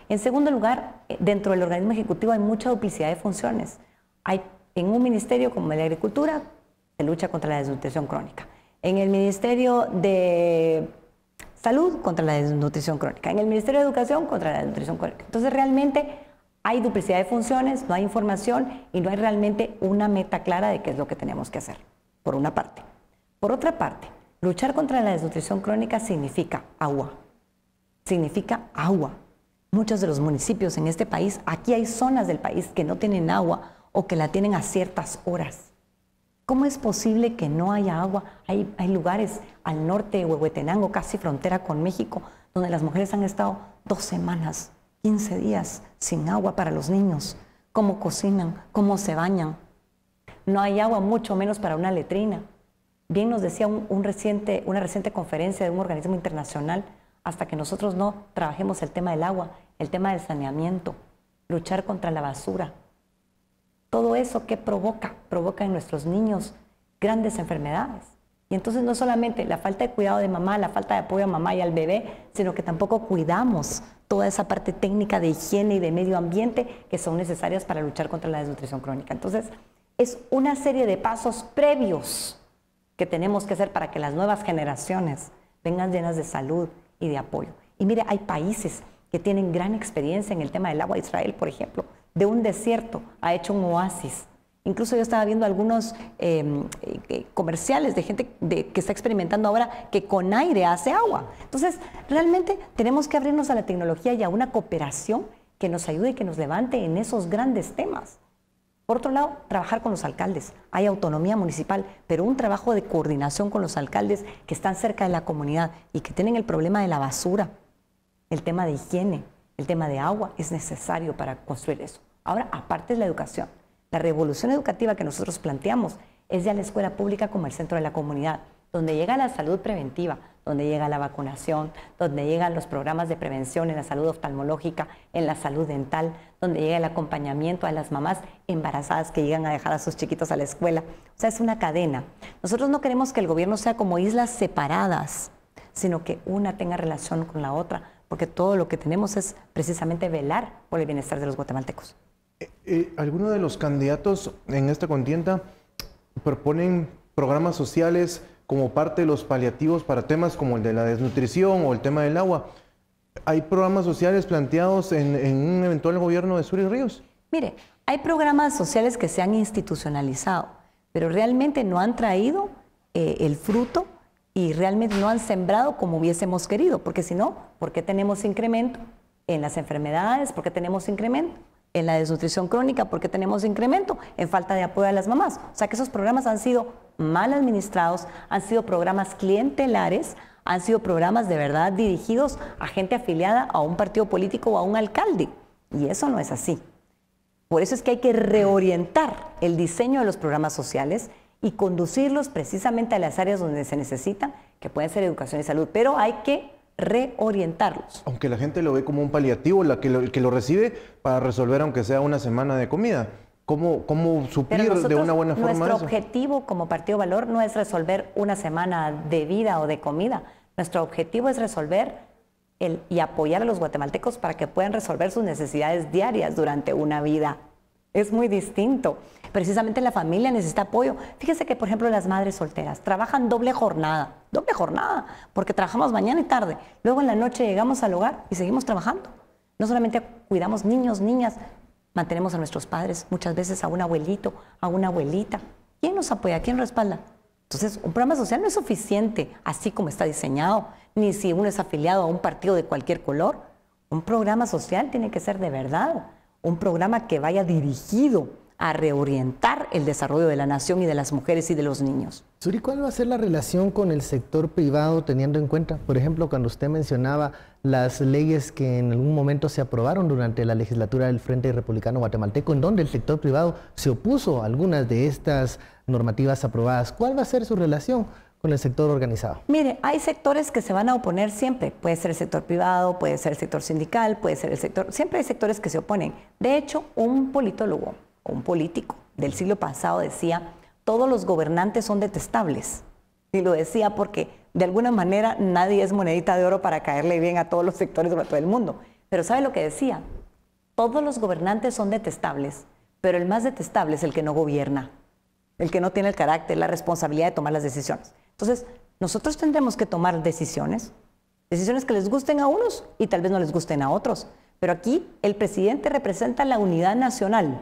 En segundo lugar, eh, dentro del organismo ejecutivo hay mucha duplicidad de funciones. Hay en un ministerio como el de Agricultura, se lucha contra la desnutrición crónica. En el Ministerio de Salud, contra la desnutrición crónica. En el Ministerio de Educación, contra la desnutrición crónica. Entonces, realmente hay duplicidad de funciones, no hay información y no hay realmente una meta clara de qué es lo que tenemos que hacer, por una parte. Por otra parte, luchar contra la desnutrición crónica significa agua. Significa agua. Muchos de los municipios en este país, aquí hay zonas del país que no tienen agua o que la tienen a ciertas horas. ¿Cómo es posible que no haya agua? Hay, lugares al norte de Huehuetenango, casi frontera con México, donde las mujeres han estado dos semanas 15 días sin agua para los niños, cómo cocinan, cómo se bañan. No hay agua, mucho menos para una letrina. Bien nos decía una reciente conferencia de un organismo internacional, hasta que nosotros no trabajemos el tema del agua, el tema del saneamiento, luchar contra la basura. Todo eso que provoca, provoca en nuestros niños grandes enfermedades. Y entonces no solamente la falta de cuidado de mamá, la falta de apoyo a mamá y al bebé, sino que tampoco cuidamos toda esa parte técnica de higiene y de medio ambiente que son necesarias para luchar contra la desnutrición crónica. Entonces, es una serie de pasos previos que tenemos que hacer para que las nuevas generaciones vengan llenas de salud y de apoyo. Y mire, hay países que tienen gran experiencia en el tema del agua. Israel, por ejemplo, de un desierto ha hecho un oasis Incluso yo estaba viendo algunos em, eh, comerciales de gente que está experimentando ahora que con aire hace agua. Entonces, realmente tenemos que abrirnos a la tecnología y a una cooperación que nos ayude y que nos levante en esos grandes temas. Por otro lado, trabajar con los alcaldes. Hay autonomía municipal, pero un trabajo de coordinación con los alcaldes que están cerca de la comunidad y que tienen el problema de la basura, el tema de higiene, el tema de agua, es necesario para construir eso. Ahora, aparte es la educación. La revolución educativa que nosotros planteamos es ya la escuela pública como el centro de la comunidad, donde llega la salud preventiva, donde llega la vacunación, donde llegan los programas de prevención en la salud oftalmológica, en la salud dental, donde llega el acompañamiento a las mamás embarazadas que llegan a dejar a sus chiquitos a la escuela. O sea, es una cadena. Nosotros no queremos que el gobierno sea como islas separadas, sino que una tenga relación con la otra, porque todo lo que tenemos es precisamente velar por el bienestar de los guatemaltecos. Eh, eh, algunos de los candidatos en esta contienda proponen programas sociales como parte de los paliativos para temas como el de la desnutrición o el tema del agua. ¿Hay programas sociales planteados en, un eventual gobierno de Sur y Ríos? Mire, hay programas sociales que se han institucionalizado, pero realmente no han traído eh, el fruto y realmente no han sembrado como hubiésemos querido, porque si no, ¿por qué tenemos incremento en las enfermedades? ¿Por qué tenemos incremento en la desnutrición crónica, porque tenemos incremento en falta de apoyo a las mamás. O sea que esos programas han sido mal administrados, han sido programas clientelares, han sido programas de verdad dirigidos a gente afiliada a un partido político o a un alcalde. Y eso no es así. Por eso es que hay que reorientar el diseño de los programas sociales y conducirlos precisamente a las áreas donde se necesitan, que pueden ser educación y salud, pero hay que reorientarlos. Aunque la gente lo ve como un paliativo, la que lo, el que lo recibe para resolver aunque sea una semana de comida. ¿Cómo, cómo suplir de una buena forma Nuestro objetivo como Partido Valor no es resolver una semana de vida o de comida. Nuestro objetivo es resolver el, y apoyar a los guatemaltecos para que puedan resolver sus necesidades diarias durante una vida. Es muy distinto. Precisamente la familia necesita apoyo. Fíjese que, por ejemplo, las madres solteras trabajan doble jornada, doble jornada, porque trabajamos mañana y tarde. Luego en la noche llegamos al hogar y seguimos trabajando. No solamente cuidamos niños, niñas, mantenemos a nuestros padres, muchas veces a un abuelito, a una abuelita. ¿Quién nos apoya? ¿Quién respalda? Entonces, un programa social no es suficiente, así como está diseñado, ni si uno es afiliado a un partido de cualquier color. Un programa social tiene que ser de verdad, un programa que vaya dirigido a reorientar el desarrollo de la nación y de las mujeres y de los niños. Suri, ¿cuál va a ser la relación con el sector privado teniendo en cuenta, por ejemplo, cuando usted mencionaba las leyes que en algún momento se aprobaron durante la legislatura del Frente Republicano Guatemalteco, en donde el sector privado se opuso a algunas de estas normativas aprobadas? ¿Cuál va a ser su relación? con el sector organizado? Mire, hay sectores que se van a oponer siempre. Puede ser el sector privado, puede ser el sector sindical, puede ser el sector... Siempre hay sectores que se oponen. De hecho, un politólogo un político del siglo pasado decía, todos los gobernantes son detestables. Y lo decía porque de alguna manera nadie es monedita de oro para caerle bien a todos los sectores, de todo el mundo. Pero ¿sabe lo que decía? Todos los gobernantes son detestables, pero el más detestable es el que no gobierna, el que no tiene el carácter, la responsabilidad de tomar las decisiones. Entonces, nosotros tendremos que tomar decisiones, decisiones que les gusten a unos y tal vez no les gusten a otros. Pero aquí el presidente representa la unidad nacional,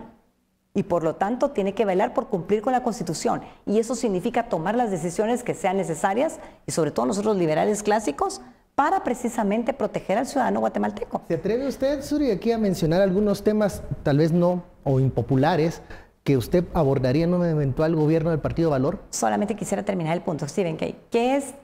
y por lo tanto tiene que velar por cumplir con la Constitución. Y eso significa tomar las decisiones que sean necesarias y sobre todo nosotros liberales clásicos para precisamente proteger al ciudadano guatemalteco. ¿Se atreve usted, Suri, aquí a mencionar algunos temas tal vez no o impopulares que usted abordaría en un eventual gobierno del Partido Valor? Solamente quisiera terminar el punto, Steven, que, es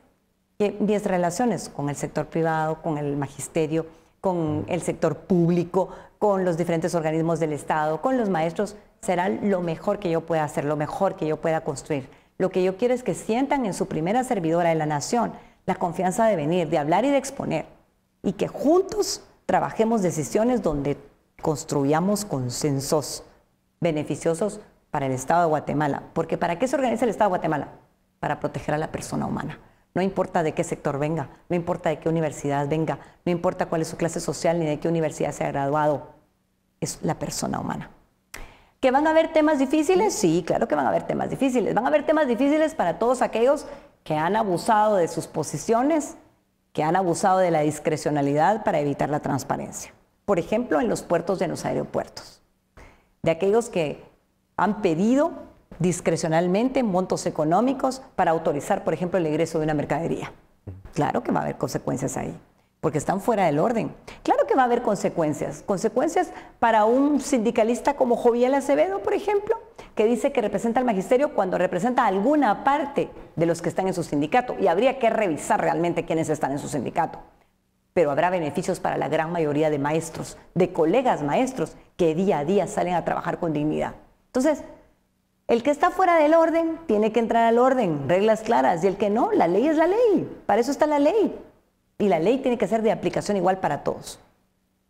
que mis relaciones con el sector privado, con el magisterio, con el sector público, con los diferentes organismos del Estado, con los maestros, será lo mejor que yo pueda hacer, lo mejor que yo pueda construir. Lo que yo quiero es que sientan en su primera servidora de la nación la confianza de venir, de hablar y de exponer, y que juntos trabajemos decisiones donde construyamos consensos beneficiosos para el Estado de Guatemala. Porque ¿para qué se organiza el Estado de Guatemala? Para proteger a la persona humana. No importa de qué sector venga, no importa de qué universidad venga, no importa cuál es su clase social ni de qué universidad se ha graduado, es la persona humana. ¿Que van a haber temas difíciles? Sí, claro que van a haber temas difíciles. Van a haber temas difíciles para todos aquellos que han abusado de sus posiciones, que han abusado de la discrecionalidad para evitar la transparencia. Por ejemplo, en los puertos de los aeropuertos. De aquellos que han pedido discrecionalmente montos económicos para autorizar, por ejemplo, el ingreso de una mercadería. Claro que va a haber consecuencias ahí porque están fuera del orden. Claro que va a haber consecuencias, consecuencias para un sindicalista como Joviel Acevedo, por ejemplo, que dice que representa al magisterio cuando representa a alguna parte de los que están en su sindicato, y habría que revisar realmente quiénes están en su sindicato. Pero habrá beneficios para la gran mayoría de maestros, de colegas maestros, que día a día salen a trabajar con dignidad. Entonces, el que está fuera del orden tiene que entrar al orden, reglas claras, y el que no, la ley es la ley, para eso está la ley. Y la ley tiene que ser de aplicación igual para todos.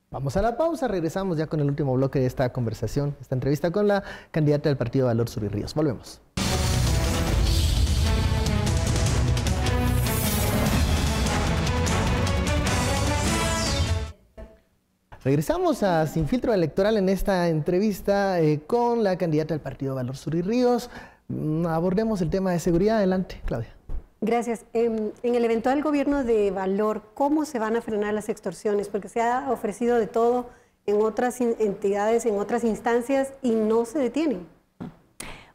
Vamos a la pausa, regresamos ya con el último bloque de esta conversación, esta entrevista con la candidata del Partido Valor Sur y Ríos. Volvemos. Regresamos a Sin Filtro Electoral en esta entrevista eh, con la candidata del Partido Valor Sur y Ríos. Mm, abordemos el tema de seguridad. Adelante, Claudia. Gracias. En, em, en, el eventual gobierno de valor, ¿cómo se van a frenar las extorsiones? Porque se ha ofrecido de todo en otras entidades, en otras instancias y no se detienen.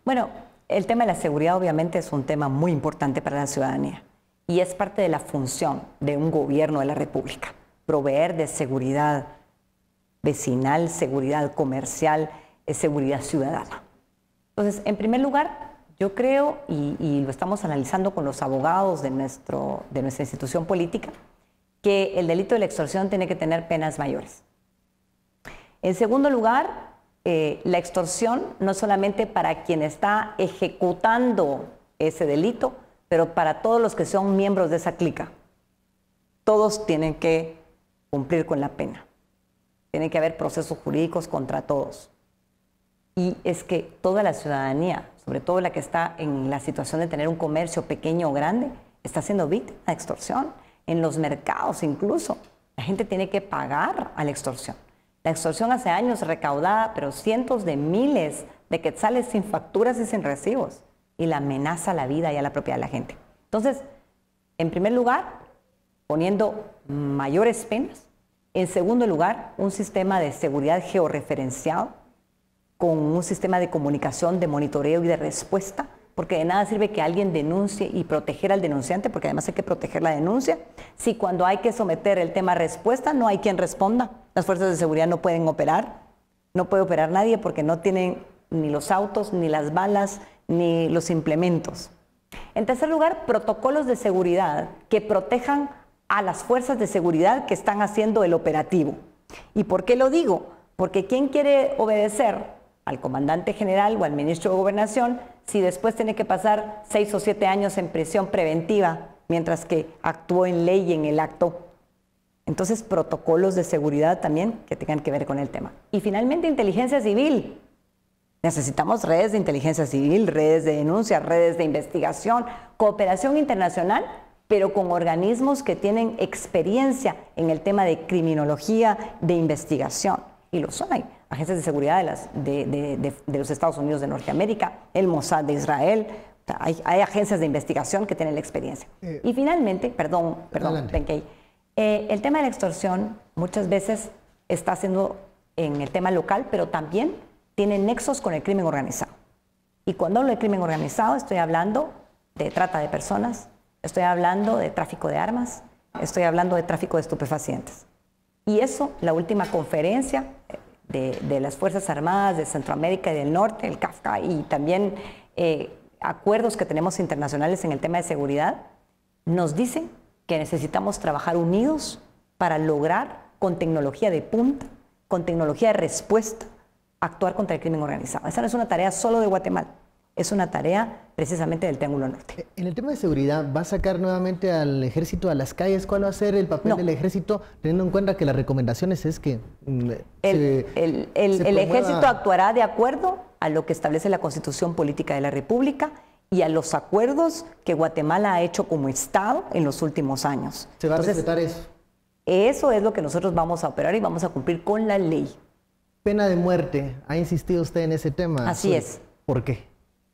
Bueno, el tema de la seguridad obviamente es un tema muy importante para la ciudadanía y es parte de la función de un gobierno de la República, proveer de seguridad vecinal, seguridad comercial, eh, seguridad ciudadana. Entonces, en primer lugar, yo creo, y, lo estamos analizando con los abogados de, nuestra institución política, que el delito de la extorsión tiene que tener penas mayores. En segundo lugar, eh, la extorsión no solamente para quien está ejecutando ese delito, pero para todos los que son miembros de esa clica. Todos tienen que cumplir con la pena. Tienen que haber procesos jurídicos contra todos y es que toda la ciudadanía, sobre todo la que está en la situación de tener un comercio pequeño o grande, está siendo víctima de extorsión, en los mercados incluso. La gente tiene que pagar a la extorsión. La extorsión hace años recaudada, pero cientos de miles de quetzales sin facturas y sin recibos, y la amenaza a la vida y a la propiedad de la gente. Entonces, en primer lugar, poniendo mayores penas. En segundo lugar, un sistema de seguridad georreferenciado con un sistema de comunicación, de monitoreo y de respuesta, porque de nada sirve que alguien denuncie y proteger al denunciante, porque además hay que proteger la denuncia, si cuando hay que someter el tema a respuesta no hay quien responda. Las fuerzas de seguridad no pueden operar, no puede operar nadie porque no tienen ni los autos, ni las balas, ni los implementos. En tercer lugar, protocolos de seguridad que protejan a las fuerzas de seguridad que están haciendo el operativo. ¿Y por qué lo digo? Porque ¿quién quiere obedecer al comandante general o al ministro de Gobernación si después tiene que pasar seis o siete años en prisión preventiva mientras que actuó en ley en el acto. Entonces, protocolos de seguridad también que tengan que ver con el tema. Y finalmente, inteligencia civil. Necesitamos redes de inteligencia civil, redes de denuncia, redes de investigación, cooperación internacional, pero con organismos que tienen experiencia en el tema de criminología, de investigación. Y los son agencias de seguridad de, los Estados Unidos de Norteamérica, el Mossad de Israel, hay, agencias de investigación que tienen la experiencia. Eh, y finalmente, perdón, perdón, eh, el tema de la extorsión muchas veces está siendo en el tema local, pero también tiene nexos con el crimen organizado. Y cuando hablo de crimen organizado, estoy hablando de trata de personas, estoy hablando de tráfico de armas, estoy hablando de tráfico de estupefacientes. Y eso, la última conferencia de, las Fuerzas Armadas de Centroamérica y del Norte, el Kafka, y también eh, acuerdos que tenemos internacionales en el tema de seguridad, nos dicen que necesitamos trabajar unidos para lograr con tecnología de punta, con tecnología de respuesta, actuar contra el crimen organizado. Esa no es una tarea solo de Guatemala es una tarea precisamente del Triángulo Norte. Eh, en el tema de seguridad, ¿va a sacar nuevamente al ejército a las calles? ¿Cuál va a ser el papel del ejército, teniendo en cuenta que las recomendaciones es que... Mm, el, el, ejército actuará de acuerdo a lo que establece la Constitución Política de la República y a los acuerdos que Guatemala ha hecho como Estado en los últimos años. ¿Se va a respetar eso? Eso es lo que nosotros vamos a operar y vamos a cumplir con la ley. Pena de muerte, ha insistido usted en ese tema. Así es. ¿Por qué?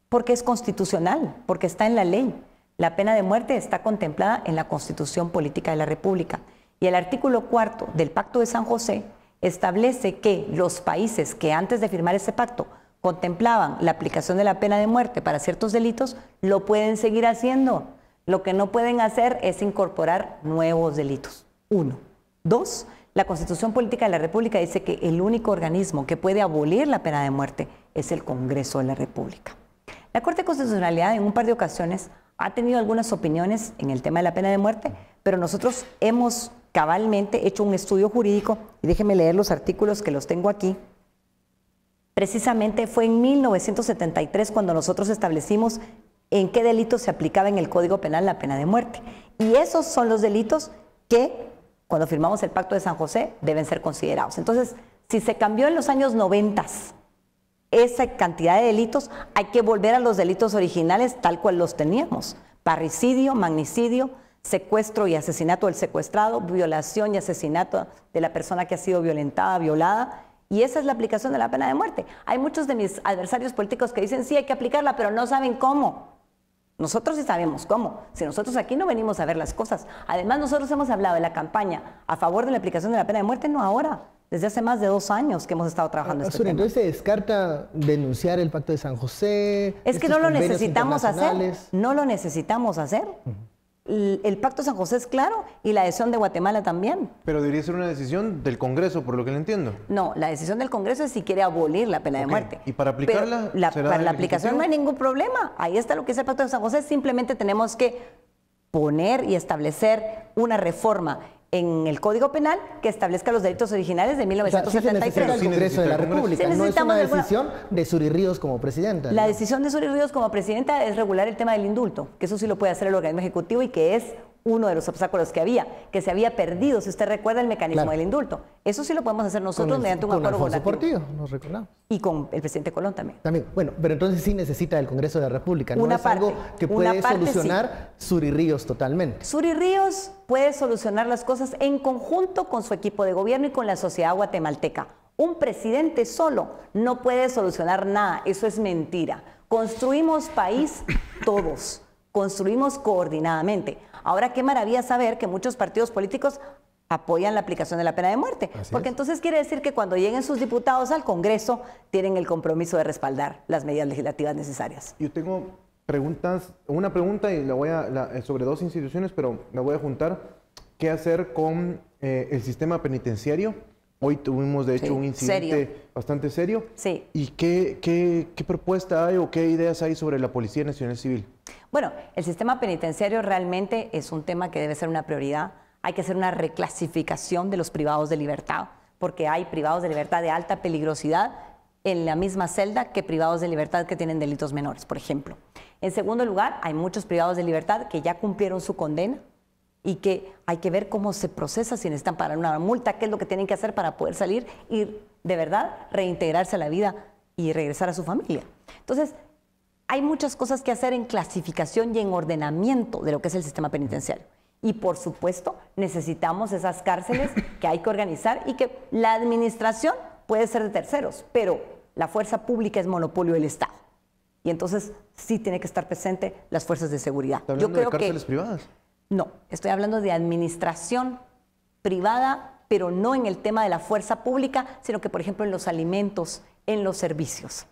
porque es constitucional, porque está en la ley. La pena de muerte está contemplada en la Constitución Política de la República. Y el artículo cuarto del Pacto de San José establece que los países que antes de firmar ese pacto contemplaban la aplicación de la pena de muerte para ciertos delitos, lo pueden seguir haciendo. Lo que no pueden hacer es incorporar nuevos delitos. Uno. Dos, la Constitución Política de la República dice que el único organismo que puede abolir la pena de muerte es el Congreso de la República. La Corte de Constitucionalidad en un par de ocasiones ha tenido algunas opiniones en el tema de la pena de muerte, pero nosotros hemos cabalmente hecho un estudio jurídico, y déjeme leer los artículos que los tengo aquí. Precisamente fue en 1973 cuando nosotros establecimos en qué delitos se aplicaba en el Código Penal la pena de muerte. Y esos son los delitos que, cuando firmamos el Pacto de San José, deben ser considerados. Entonces, si se cambió en los años 90 esa cantidad de delitos, hay que volver a los delitos originales tal cual los teníamos. Parricidio, magnicidio, secuestro y asesinato del secuestrado, violación y asesinato de la persona que ha sido violentada, violada. Y esa es la aplicación de la pena de muerte. Hay muchos de mis adversarios políticos que dicen, sí, hay que aplicarla, pero no saben cómo. Nosotros sí sabemos cómo. Si nosotros aquí no venimos a ver las cosas. Además, nosotros hemos hablado en la campaña a favor de la aplicación de la pena de muerte, no ahora desde hace más de dos años que hemos estado trabajando en ah, este Entonces se descarta denunciar el Pacto de San José. Es que no lo necesitamos hacer. No lo necesitamos hacer. el, Pacto de San José es claro y la adhesión de Guatemala también. Pero debería ser una decisión del Congreso, por lo que le entiendo. No, la decisión del Congreso es si quiere abolir la pena de muerte. ¿Y para aplicarla? para la aplicación no hay ningún problema. Ahí está lo que es el Pacto de San José. Simplemente tenemos que poner y establecer una reforma en el Código Penal que establezca los delitos originales de 1973. O se de la República, no es una decisión de Suri Ríos como presidenta. La decisión de Suri Ríos como presidenta es regular el tema del indulto, que eso sí lo puede hacer el organismo ejecutivo y que es uno de los obstáculos que había, que se había perdido, si usted recuerda el mecanismo del indulto. Eso sí lo podemos hacer nosotros mediante un acuerdo con nos Y con el presidente Colón también. También. Bueno, pero entonces sí necesita el Congreso de la República, no es algo que puede solucionar sí. Ríos totalmente. y Ríos puede solucionar las cosas en conjunto con su equipo de gobierno y con la sociedad guatemalteca. Un presidente solo no puede solucionar nada, eso es mentira. Construimos país todos, construimos coordinadamente. Ahora qué maravilla saber que muchos partidos políticos apoyan la aplicación de la pena de muerte, porque entonces quiere decir que cuando lleguen sus diputados al Congreso tienen el compromiso de respaldar las medidas legislativas necesarias. Yo tengo preguntas, una pregunta y la voy a eh, sobre dos instituciones, pero la voy a juntar. ¿Qué hacer con eh, el sistema penitenciario? Hoy tuvimos, de hecho, un incidente bastante serio. Sí. ¿Y qué, qué, qué propuesta hay o qué ideas hay sobre la Policía Nacional Civil? Bueno, el sistema penitenciario realmente es un tema que debe ser una prioridad. Hay que hacer una reclasificación de los privados de libertad, porque hay privados de libertad de alta peligrosidad en la misma celda que privados de libertad que tienen delitos menores, por ejemplo. En segundo lugar, hay muchos privados de libertad que ya cumplieron su condena y que hay que ver cómo se procesa si necesitan pagar una multa, qué es lo que tienen que hacer para poder salir y de verdad reintegrarse a la vida y regresar a su familia. Entonces, hay muchas cosas que hacer en clasificación y en ordenamiento de lo que es el sistema penitenciario. Y por supuesto, necesitamos esas cárceles que hay que organizar y que la administración puede ser de terceros, pero la fuerza pública es monopolio del Estado. Y entonces sí tiene que estar presente las fuerzas de seguridad. ¿Está hablando Yo de cárceles privadas? No, estoy hablando de administración privada, pero no en el tema de la fuerza pública, sino que, por ejemplo, en los alimentos, en los servicios.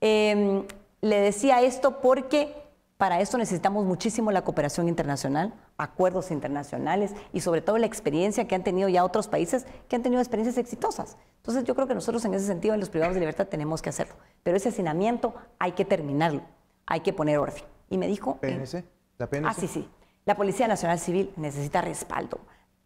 Em, le decía esto porque para esto necesitamos muchísimo la cooperación internacional, acuerdos internacionales y sobre todo la experiencia que han tenido ya otros países que han tenido experiencias exitosas. Entonces yo creo que nosotros en ese sentido en los privados de libertad tenemos que hacerlo. Pero ese hacinamiento hay que terminarlo, hay que poner orden. Y me dijo... ¿PNC? ¿La PNC? Ah, sí, sí. La Policía Nacional Civil necesita respaldo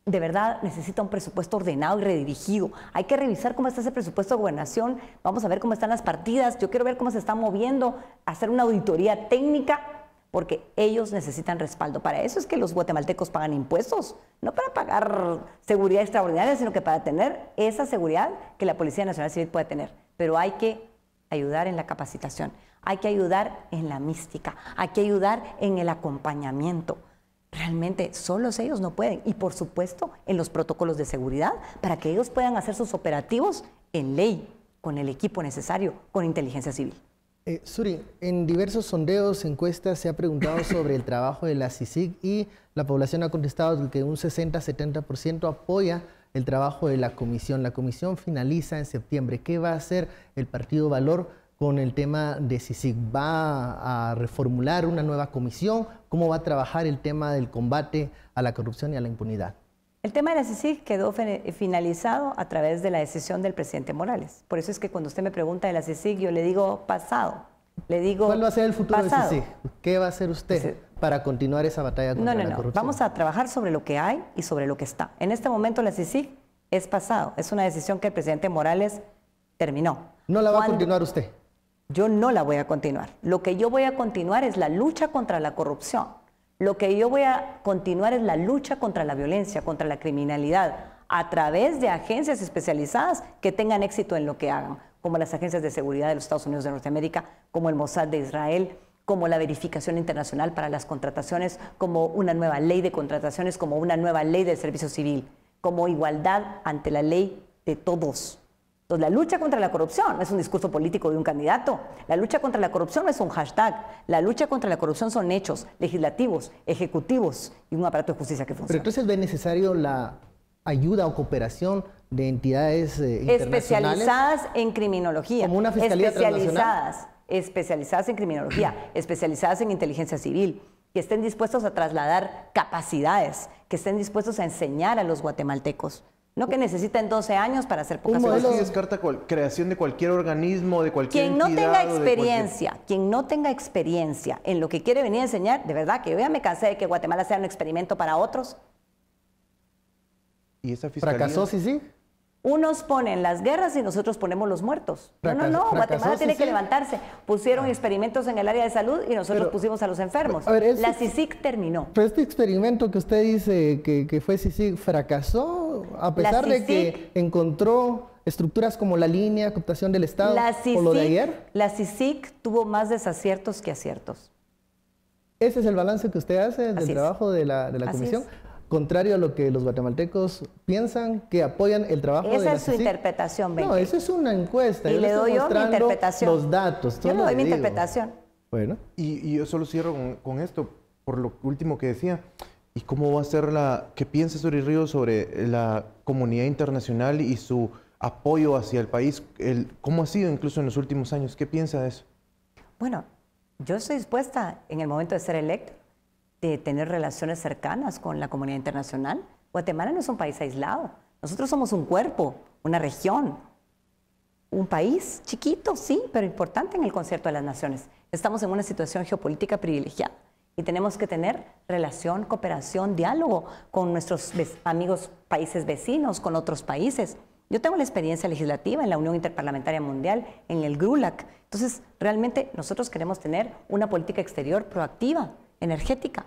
de verdad necesita un presupuesto ordenado y redirigido. Hay que revisar cómo está ese presupuesto de gobernación, vamos a ver cómo están las partidas, yo quiero ver cómo se está moviendo, hacer una auditoría técnica, porque ellos necesitan respaldo. Para eso es que los guatemaltecos pagan impuestos, no para pagar seguridad extraordinaria, sino que para tener esa seguridad que la Policía Nacional Civil puede tener. Pero hay que ayudar en la capacitación, hay que ayudar en la mística, hay que ayudar en el acompañamiento. Realmente solos ellos no pueden. Y por supuesto, en los protocolos de seguridad, para que ellos puedan hacer sus operativos en ley, con el equipo necesario, con inteligencia civil. Eh, Suri, en diversos sondeos, encuestas, se ha preguntado sobre el trabajo de la CICIG y la población ha contestado que un 60-70% apoya el trabajo de la comisión. La comisión finaliza en septiembre. ¿Qué va a hacer el Partido Valor con el tema de si va a reformular una nueva comisión, cómo va a trabajar el tema del combate a la corrupción y a la impunidad. El tema de la CICIG quedó finalizado a través de la decisión del presidente Morales. Por eso es que cuando usted me pregunta de la CICIG, yo le digo pasado. Le digo ¿Cuál va a ser el futuro de de CICIG? ¿Qué va a hacer usted para continuar esa batalla contra no, no, la corrupción? No, vamos a trabajar sobre lo que hay y sobre lo que está. En este momento la CICIG es pasado. Es una decisión que el presidente Morales terminó. ¿No la va a continuar usted? yo no la voy a continuar. Lo que yo voy a continuar es la lucha contra la corrupción. Lo que yo voy a continuar es la lucha contra la violencia, contra la criminalidad, a través de agencias especializadas que tengan éxito en lo que hagan, como las agencias de seguridad de los Estados Unidos de Norteamérica, como el Mossad de Israel, como la verificación internacional para las contrataciones, como una nueva ley de contrataciones, como una nueva ley del servicio civil, como igualdad ante la ley de todos. Entonces, la lucha contra la corrupción no es un discurso político de un candidato. La lucha contra la corrupción no es un hashtag. La lucha contra la corrupción son hechos legislativos, ejecutivos y un aparato de justicia que funciona. Pero entonces ve necesario la ayuda o cooperación de entidades eh, internacionales, especializadas en criminología, como una especializadas, especializadas en criminología, especializadas en inteligencia civil, que estén dispuestos a trasladar capacidades, que estén dispuestos a enseñar a los guatemaltecos. No que necesiten 12 años para hacer pocas cosas. descarta creación de cualquier organismo, de cualquier Quien no tenga experiencia, quien no tenga experiencia en lo que quiere venir a enseñar, de verdad que yo ya me cansé de que Guatemala sea un experimento para otros. ¿Y ¿Fracasó, sí, sí? Unos ponen las guerras y nosotros ponemos los muertos. no, no, no, Guatemala tiene que levantarse. Pusieron ah. experimentos en el área de salud y nosotros pusimos a los enfermos. la CICIC terminó. Pero este experimento que usted dice que, fue CICIC fracasó, a pesar de que encontró estructuras como la línea, captación del Estado, o lo de ayer. La CICIC tuvo más desaciertos que aciertos. Ese es el balance que usted hace del trabajo de la, de la comisión contrario a lo que los guatemaltecos piensan, que apoyan el trabajo esa de Esa es su interpretación, Benji. No, esa es una encuesta. Y le doy mi interpretación. Los datos. Yo le doy mi interpretación. Bueno. Y, yo solo cierro con, esto, por lo último que decía. ¿Y cómo va a ser la... ¿Qué piensa Suri Río sobre la comunidad internacional y su apoyo hacia el país? El, ¿Cómo ha sido incluso en los últimos años? ¿Qué piensa de eso? Bueno, yo estoy dispuesta en el momento de ser electo de tener relaciones cercanas con la comunidad internacional. Guatemala no es un país aislado. Nosotros somos un cuerpo, una región, un país chiquito, sí, pero importante en el concierto de las naciones. Estamos en una situación geopolítica privilegiada y tenemos que tener relación, cooperación, diálogo con nuestros amigos países vecinos, con otros países. Yo tengo la experiencia legislativa en la Unión Interparlamentaria Mundial, en el GRULAC. Entonces, realmente nosotros queremos tener una política exterior proactiva energética.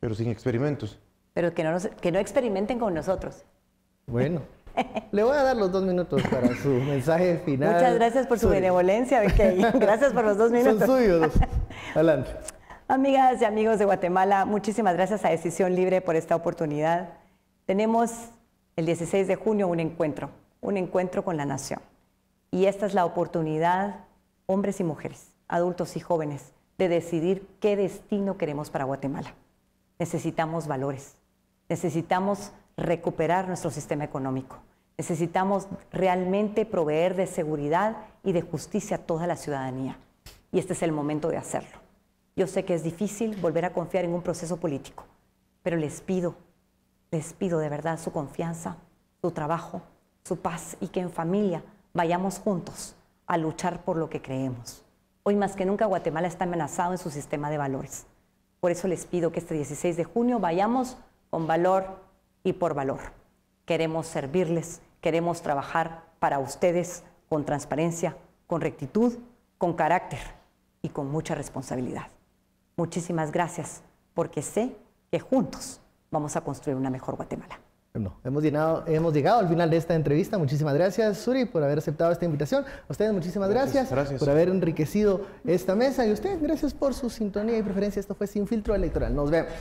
Pero sin experimentos. Pero que no, que no experimenten con nosotros. Bueno. Le voy a dar los dos minutos para su mensaje final. Muchas gracias por su benevolencia, okay. Gracias por los dos minutos. Son suyos. Adelante. Amigas y amigos de Guatemala, muchísimas gracias a Decisión Libre por esta oportunidad. Tenemos el 16 de junio un encuentro, un encuentro con la nación. Y esta es la oportunidad, hombres y mujeres, adultos y jóvenes, de decidir qué destino queremos para Guatemala. Necesitamos valores, necesitamos recuperar nuestro sistema económico, necesitamos realmente proveer de seguridad y de justicia a toda la ciudadanía. Y este es el momento de hacerlo. Yo sé que es difícil volver a confiar en un proceso político, pero les pido, les pido de verdad su confianza, su trabajo, su paz y que en familia vayamos juntos a luchar por lo que creemos. Hoy más que nunca Guatemala está amenazado en su sistema de valores. Por eso les pido que este 16 de junio vayamos con valor y por valor. Queremos servirles, queremos trabajar para ustedes con transparencia, con rectitud, con carácter y con mucha responsabilidad. Muchísimas gracias porque sé que juntos vamos a construir una mejor Guatemala. No, hemos, llenado, hemos llegado al final de esta entrevista. Muchísimas gracias, Suri, por haber aceptado esta invitación. A ustedes muchísimas gracias, gracias, por haber enriquecido esta mesa. Y a ustedes, gracias por su sintonía y preferencia. Esto fue Sin Filtro Electoral. Nos vemos.